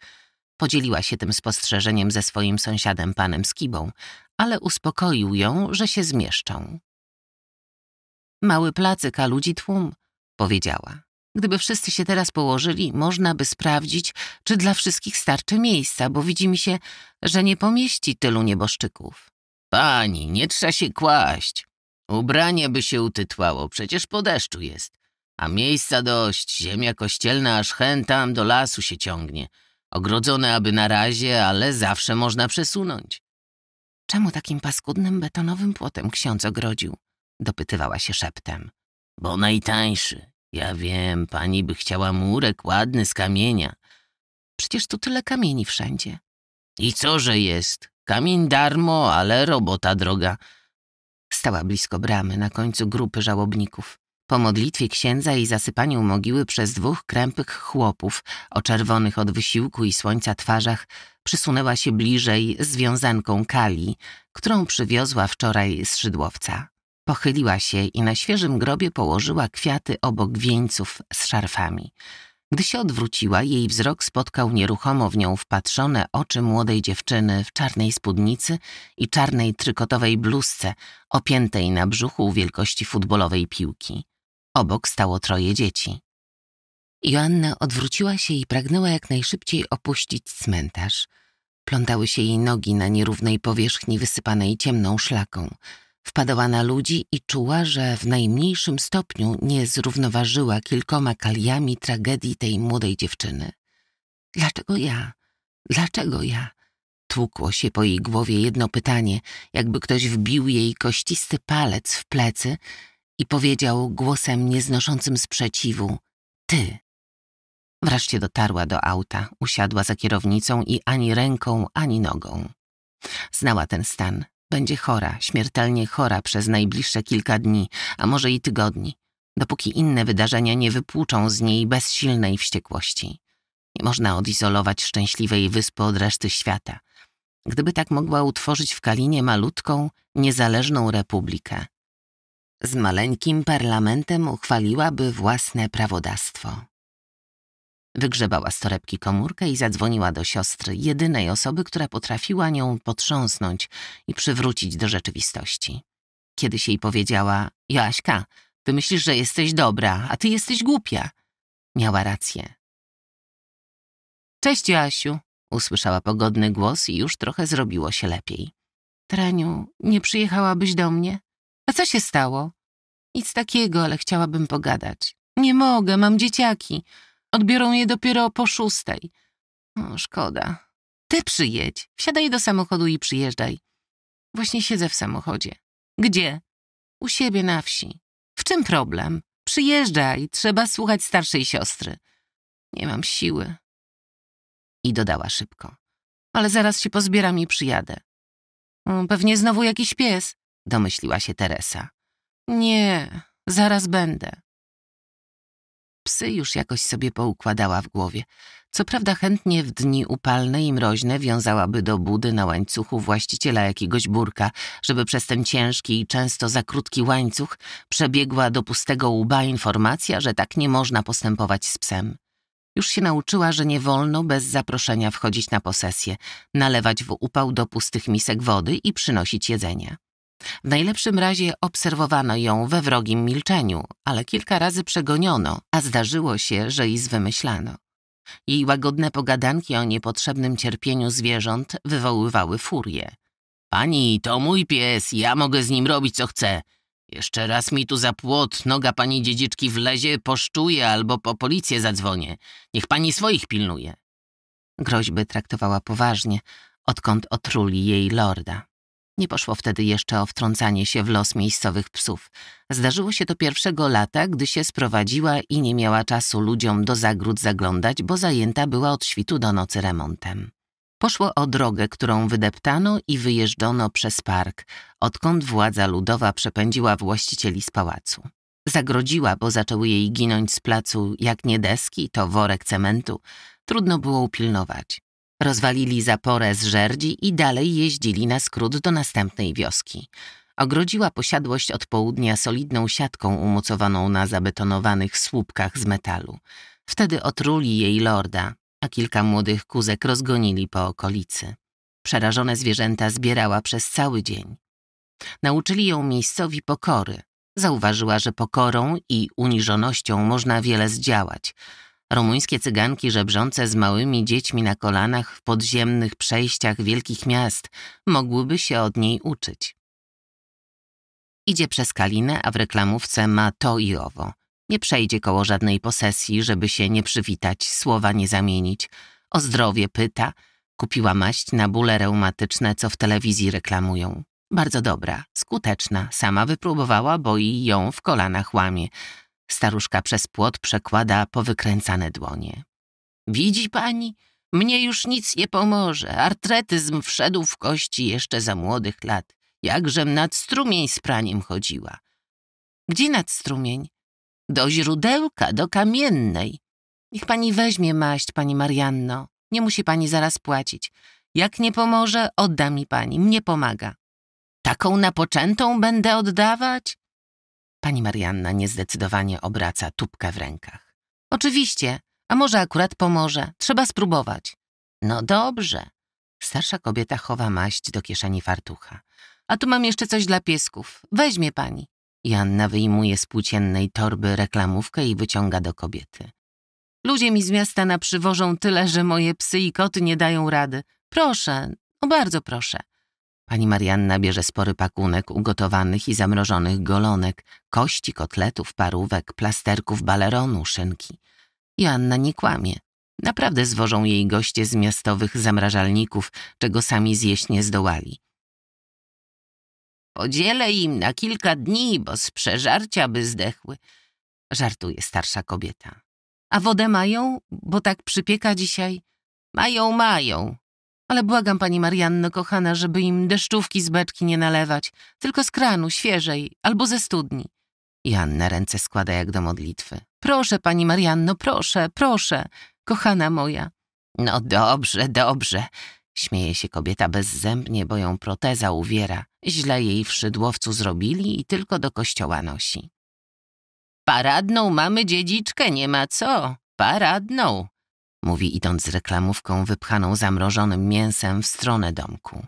Podzieliła się tym spostrzeżeniem ze swoim sąsiadem panem Skibą, ale uspokoił ją, że się zmieszczą. Mały placyk, a ludzi tłum, powiedziała. Gdyby wszyscy się teraz położyli, można by sprawdzić, czy dla wszystkich starczy miejsca, bo widzi mi się, że nie pomieści tylu nieboszczyków. Pani, nie trzeba się kłaść, Ubranie by się utytłało, przecież po deszczu jest. A miejsca dość, ziemia kościelna aż chę tam do lasu się ciągnie. Ogrodzone aby na razie, ale zawsze można przesunąć. Czemu takim paskudnym betonowym płotem ksiądz ogrodził? Dopytywała się szeptem. Bo najtańszy. Ja wiem, pani by chciała murek ładny z kamienia. Przecież tu tyle kamieni wszędzie. I co, że jest? Kamień darmo, ale robota droga. Stała blisko bramy, na końcu grupy żałobników. Po modlitwie księdza i zasypaniu mogiły przez dwóch krępych chłopów, o czerwonych od wysiłku i słońca twarzach, przysunęła się bliżej związanką Kali, którą przywiozła wczoraj z Szydłowca. Pochyliła się i na świeżym grobie położyła kwiaty obok wieńców z szarfami. Gdy się odwróciła, jej wzrok spotkał nieruchomo w nią wpatrzone oczy młodej dziewczyny w czarnej spódnicy i czarnej trykotowej bluzce, opiętej na brzuchu wielkości futbolowej piłki. Obok stało troje dzieci. Joanna odwróciła się i pragnęła jak najszybciej opuścić cmentarz. Plątały się jej nogi na nierównej powierzchni wysypanej ciemną szlaką. Wpadała na ludzi i czuła, że w najmniejszym stopniu nie zrównoważyła kilkoma kaliami tragedii tej młodej dziewczyny. Dlaczego ja? Dlaczego ja? Tłukło się po jej głowie jedno pytanie, jakby ktoś wbił jej kościsty palec w plecy i powiedział głosem nieznoszącym sprzeciwu – ty. Wreszcie dotarła do auta, usiadła za kierownicą i ani ręką, ani nogą. Znała ten stan. Będzie chora, śmiertelnie chora przez najbliższe kilka dni, a może i tygodni, dopóki inne wydarzenia nie wypłuczą z niej bezsilnej wściekłości. Nie można odizolować szczęśliwej wyspy od reszty świata. Gdyby tak mogła utworzyć w Kalinie malutką, niezależną republikę. Z maleńkim parlamentem uchwaliłaby własne prawodawstwo. Wygrzebała z torebki komórkę i zadzwoniła do siostry, jedynej osoby, która potrafiła nią potrząsnąć i przywrócić do rzeczywistości. Kiedyś jej powiedziała, Joaśka, ty myślisz, że jesteś dobra, a ty jesteś głupia. Miała rację. Cześć, Joasiu, usłyszała pogodny głos i już trochę zrobiło się lepiej. Traniu, nie przyjechałabyś do mnie? A co się stało? Nic takiego, ale chciałabym pogadać. Nie mogę, mam dzieciaki. Odbiorą je dopiero po szóstej. O, szkoda. Ty przyjedź. Wsiadaj do samochodu i przyjeżdżaj. Właśnie siedzę w samochodzie. Gdzie? U siebie na wsi. W czym problem? Przyjeżdżaj, trzeba słuchać starszej siostry. Nie mam siły. I dodała szybko. Ale zaraz się pozbieram i przyjadę. Pewnie znowu jakiś pies, domyśliła się Teresa. Nie, zaraz będę psy już jakoś sobie poukładała w głowie. Co prawda chętnie w dni upalne i mroźne wiązałaby do budy na łańcuchu właściciela jakiegoś burka, żeby przez ten ciężki i często za krótki łańcuch przebiegła do pustego łba informacja, że tak nie można postępować z psem. Już się nauczyła, że nie wolno bez zaproszenia wchodzić na posesję, nalewać w upał do pustych misek wody i przynosić jedzenia. W najlepszym razie obserwowano ją we wrogim milczeniu, ale kilka razy przegoniono, a zdarzyło się, że i zwymyślano. Jej łagodne pogadanki o niepotrzebnym cierpieniu zwierząt wywoływały furię. Pani, to mój pies, ja mogę z nim robić co chcę. Jeszcze raz mi tu za płot noga pani dziedziczki wlezie, poszczuje albo po policję zadzwonię. Niech pani swoich pilnuje. Groźby traktowała poważnie, odkąd otruli jej lorda. Nie poszło wtedy jeszcze o wtrącanie się w los miejscowych psów. Zdarzyło się to pierwszego lata, gdy się sprowadziła i nie miała czasu ludziom do zagród zaglądać, bo zajęta była od świtu do nocy remontem. Poszło o drogę, którą wydeptano i wyjeżdżono przez park, odkąd władza ludowa przepędziła właścicieli z pałacu. Zagrodziła, bo zaczęły jej ginąć z placu jak nie deski, to worek cementu. Trudno było upilnować. Rozwalili zaporę z żerdzi i dalej jeździli na skrót do następnej wioski. Ogrodziła posiadłość od południa solidną siatką umocowaną na zabetonowanych słupkach z metalu. Wtedy otruli jej lorda, a kilka młodych kuzek rozgonili po okolicy. Przerażone zwierzęta zbierała przez cały dzień. Nauczyli ją miejscowi pokory. Zauważyła, że pokorą i uniżonością można wiele zdziałać – Rumuńskie cyganki żebrzące z małymi dziećmi na kolanach w podziemnych przejściach wielkich miast mogłyby się od niej uczyć. Idzie przez kalinę, a w reklamówce ma to i owo. Nie przejdzie koło żadnej posesji, żeby się nie przywitać, słowa nie zamienić. O zdrowie pyta. Kupiła maść na bóle reumatyczne, co w telewizji reklamują. Bardzo dobra, skuteczna, sama wypróbowała, bo i ją w kolanach łamie. Staruszka przez płot przekłada powykręcane dłonie. Widzi pani? Mnie już nic nie pomoże. Artretyzm wszedł w kości jeszcze za młodych lat. Jakżem nad strumień z praniem chodziła. Gdzie nad strumień? Do źródełka, do kamiennej. Niech pani weźmie maść, pani Marianno. Nie musi pani zaraz płacić. Jak nie pomoże, odda mi pani. Mnie pomaga. Taką napoczętą będę oddawać? Pani Marianna niezdecydowanie obraca tubkę w rękach. Oczywiście, a może akurat pomoże. Trzeba spróbować. No dobrze. Starsza kobieta chowa maść do kieszeni fartucha. A tu mam jeszcze coś dla piesków. Weźmie pani. Janna wyjmuje z płóciennej torby reklamówkę i wyciąga do kobiety. Ludzie mi z miasta przywożą tyle, że moje psy i koty nie dają rady. Proszę, o no bardzo proszę. Pani Marianna bierze spory pakunek ugotowanych i zamrożonych golonek, kości, kotletów, parówek, plasterków, baleronu, szynki. Joanna nie kłamie. Naprawdę zwożą jej goście z miastowych zamrażalników, czego sami zjeść nie zdołali. Podzielę im na kilka dni, bo z przeżarcia by zdechły, żartuje starsza kobieta. A wodę mają, bo tak przypieka dzisiaj? Mają, mają, ale błagam pani Marianno, kochana, żeby im deszczówki z beczki nie nalewać, tylko z kranu, świeżej, albo ze studni. Janna ręce składa jak do modlitwy. Proszę, pani Marianno, proszę, proszę, kochana moja. No dobrze, dobrze. Śmieje się kobieta bezzębnie, bo ją proteza uwiera. Źle jej w szydłowcu zrobili i tylko do kościoła nosi. Paradną mamy dziedziczkę, nie ma co. Paradną, mówi idąc z reklamówką wypchaną zamrożonym mięsem w stronę domku.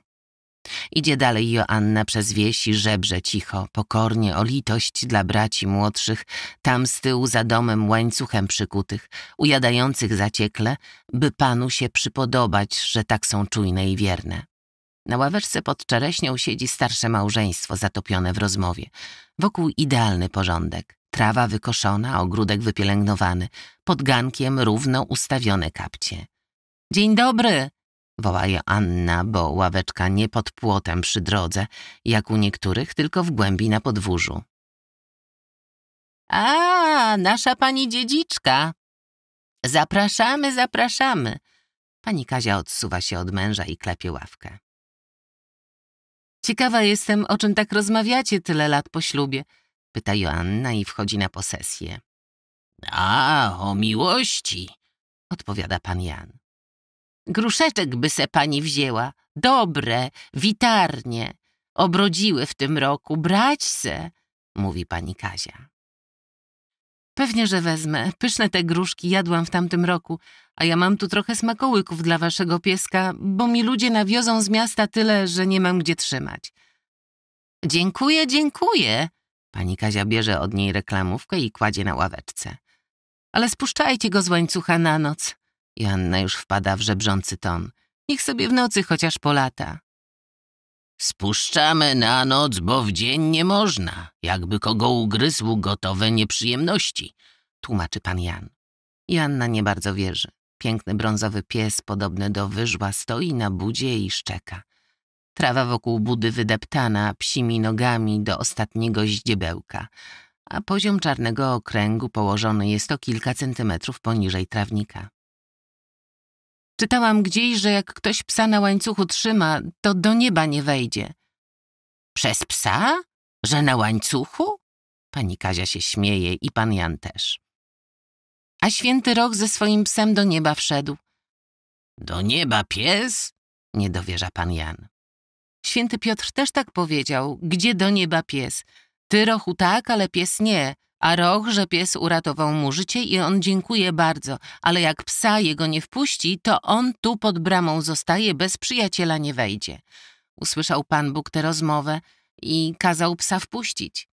Idzie dalej Joanna przez wieś i żebrze cicho, pokornie o litość dla braci młodszych, tam z tyłu za domem łańcuchem przykutych, ujadających zaciekle, by panu się przypodobać, że tak są czujne i wierne. Na ławeczce pod czereśnią siedzi starsze małżeństwo zatopione w rozmowie. Wokół idealny porządek. Trawa wykoszona, ogródek wypielęgnowany, pod gankiem równo ustawione kapcie. Dzień dobry! woła Joanna, bo ławeczka nie pod płotem przy drodze, jak u niektórych, tylko w głębi na podwórzu. A, nasza pani dziedziczka! Zapraszamy, zapraszamy! Pani Kazia odsuwa się od męża i klepie ławkę. Ciekawa jestem, o czym tak rozmawiacie tyle lat po ślubie – Pyta Joanna i wchodzi na posesję. A, o miłości, odpowiada pan Jan. Gruszeczek by se pani wzięła, dobre, witarnie. Obrodziły w tym roku, brać se, mówi pani Kazia. Pewnie, że wezmę. Pyszne te gruszki jadłam w tamtym roku, a ja mam tu trochę smakołyków dla waszego pieska, bo mi ludzie nawiozą z miasta tyle, że nie mam gdzie trzymać. Dziękuję, dziękuję, Pani Kazia bierze od niej reklamówkę i kładzie na ławeczce. Ale spuszczajcie go z łańcucha na noc. Joanna już wpada w żebrzący ton. Niech sobie w nocy chociaż polata. Spuszczamy na noc, bo w dzień nie można. Jakby kogo ugryzł gotowe nieprzyjemności, tłumaczy pan Jan. Joanna nie bardzo wierzy. Piękny brązowy pies, podobny do wyżła, stoi na budzie i szczeka. Trawa wokół budy wydeptana psimi nogami do ostatniego ździebełka, a poziom czarnego okręgu położony jest o kilka centymetrów poniżej trawnika. Czytałam gdzieś, że jak ktoś psa na łańcuchu trzyma, to do nieba nie wejdzie. Przez psa? Że na łańcuchu? Pani Kazia się śmieje i pan Jan też. A święty Rok ze swoim psem do nieba wszedł. Do nieba pies? Nie dowierza pan Jan. Święty Piotr też tak powiedział, gdzie do nieba pies? Ty rochu tak, ale pies nie. A roch, że pies uratował mu życie i on dziękuje bardzo, ale jak psa jego nie wpuści, to on tu pod bramą zostaje, bez przyjaciela nie wejdzie. Usłyszał Pan Bóg tę rozmowę i kazał psa wpuścić.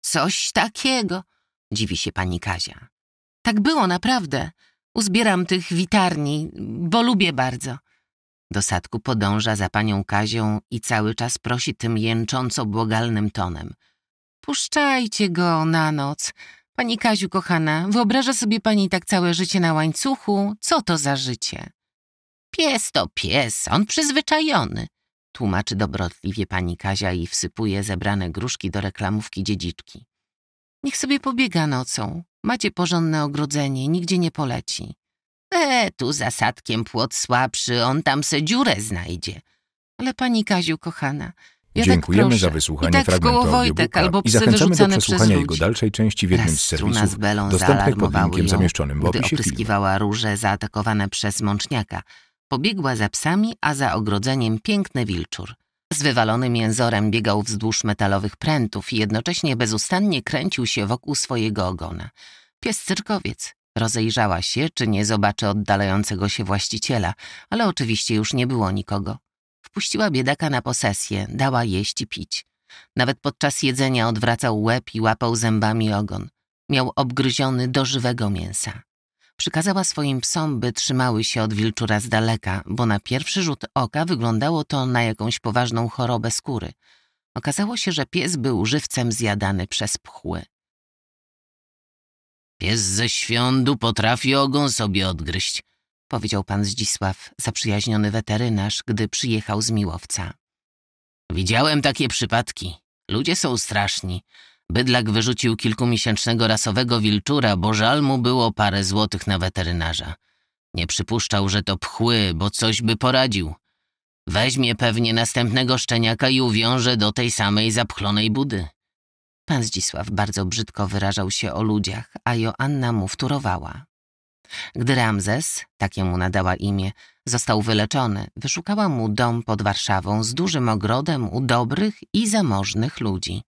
Coś takiego, dziwi się pani Kazia. Tak było naprawdę. Uzbieram tych witarni, bo lubię bardzo do sadku podąża za panią Kazią i cały czas prosi tym jęcząco błagalnym tonem. Puszczajcie go na noc. Pani Kaziu, kochana, wyobraża sobie pani tak całe życie na łańcuchu? Co to za życie? Pies to pies, on przyzwyczajony, tłumaczy dobrotliwie pani Kazia i wsypuje zebrane gruszki do reklamówki dziedziczki. Niech sobie pobiega nocą. Macie porządne ogrodzenie, nigdzie nie poleci. E, tu zasadkiem płot słabszy, on tam se dziurę znajdzie. Ale pani Kaziu, kochana, ja tak Dziękujemy tak za wysłuchanie I tak fragmentu Wojtek, albo i zachęcamy do przesłuchania jego dalszej części w jednym z serwisów dostępnych pod linkiem ją, zamieszczonym w opisie opryskiwała filmu. róże zaatakowane przez mączniaka. Pobiegła za psami, a za ogrodzeniem piękny wilczur. Z wywalonym jęzorem biegał wzdłuż metalowych prętów i jednocześnie bezustannie kręcił się wokół swojego ogona. Pies cyrkowiec. Rozejrzała się, czy nie zobaczy oddalającego się właściciela, ale oczywiście już nie było nikogo. Wpuściła biedaka na posesję, dała jeść i pić. Nawet podczas jedzenia odwracał łeb i łapał zębami ogon. Miał obgryziony do żywego mięsa. Przykazała swoim psom, by trzymały się od wilczura z daleka, bo na pierwszy rzut oka wyglądało to na jakąś poważną chorobę skóry. Okazało się, że pies był żywcem zjadany przez pchły. Pies ze świądu potrafi ogon sobie odgryźć, powiedział pan Zdzisław, zaprzyjaźniony weterynarz, gdy przyjechał z Miłowca. Widziałem takie przypadki. Ludzie są straszni. Bydlak wyrzucił kilkumiesięcznego rasowego wilczura, bo żal mu było parę złotych na weterynarza. Nie przypuszczał, że to pchły, bo coś by poradził. Weźmie pewnie następnego szczeniaka i uwiąże do tej samej zapchlonej budy. Pan Zdzisław bardzo brzydko wyrażał się o ludziach, a Joanna mu wtórowała. Gdy Ramzes, takie mu nadała imię, został wyleczony, wyszukała mu dom pod Warszawą z dużym ogrodem u dobrych i zamożnych ludzi.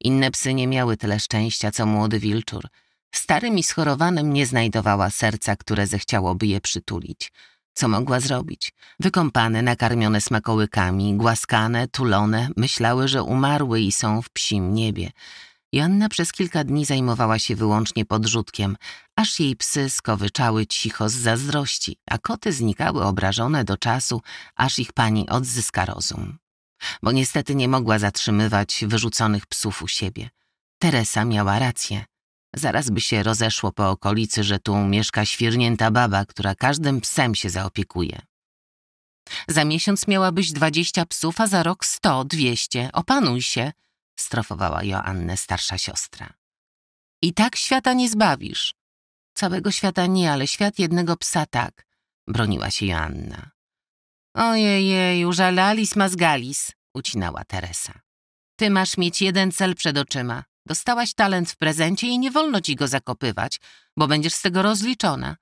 Inne psy nie miały tyle szczęścia, co młody wilczur. Starym i schorowanym nie znajdowała serca, które zechciałoby je przytulić – co mogła zrobić? Wykąpane, nakarmione smakołykami, głaskane, tulone, myślały, że umarły i są w psim niebie. Joanna przez kilka dni zajmowała się wyłącznie podrzutkiem, aż jej psy skowyczały cicho z zazdrości, a koty znikały obrażone do czasu, aż ich pani odzyska rozum. Bo niestety nie mogła zatrzymywać wyrzuconych psów u siebie. Teresa miała rację. Zaraz by się rozeszło po okolicy, że tu mieszka świernięta baba, która każdym psem się zaopiekuje. Za miesiąc miałabyś dwadzieścia psów, a za rok sto, dwieście. Opanuj się, strofowała Joannę starsza siostra. I tak świata nie zbawisz. Całego świata nie, ale świat jednego psa tak, broniła się Joanna. Ojejej, żalalis mazgalis, ucinała Teresa. Ty masz mieć jeden cel przed oczyma. Dostałaś talent w prezencie i nie wolno ci go zakopywać, bo będziesz z tego rozliczona.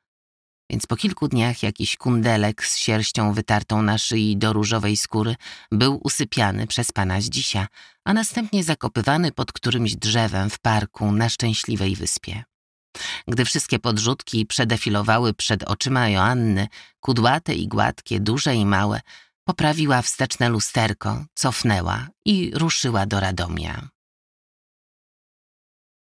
Więc po kilku dniach jakiś kundelek z sierścią wytartą na szyi do różowej skóry był usypiany przez pana Zdzisia, a następnie zakopywany pod którymś drzewem w parku na szczęśliwej wyspie. Gdy wszystkie podrzutki przedefilowały przed oczyma Joanny, kudłate i gładkie, duże i małe, poprawiła wsteczne lusterko, cofnęła i ruszyła do Radomia.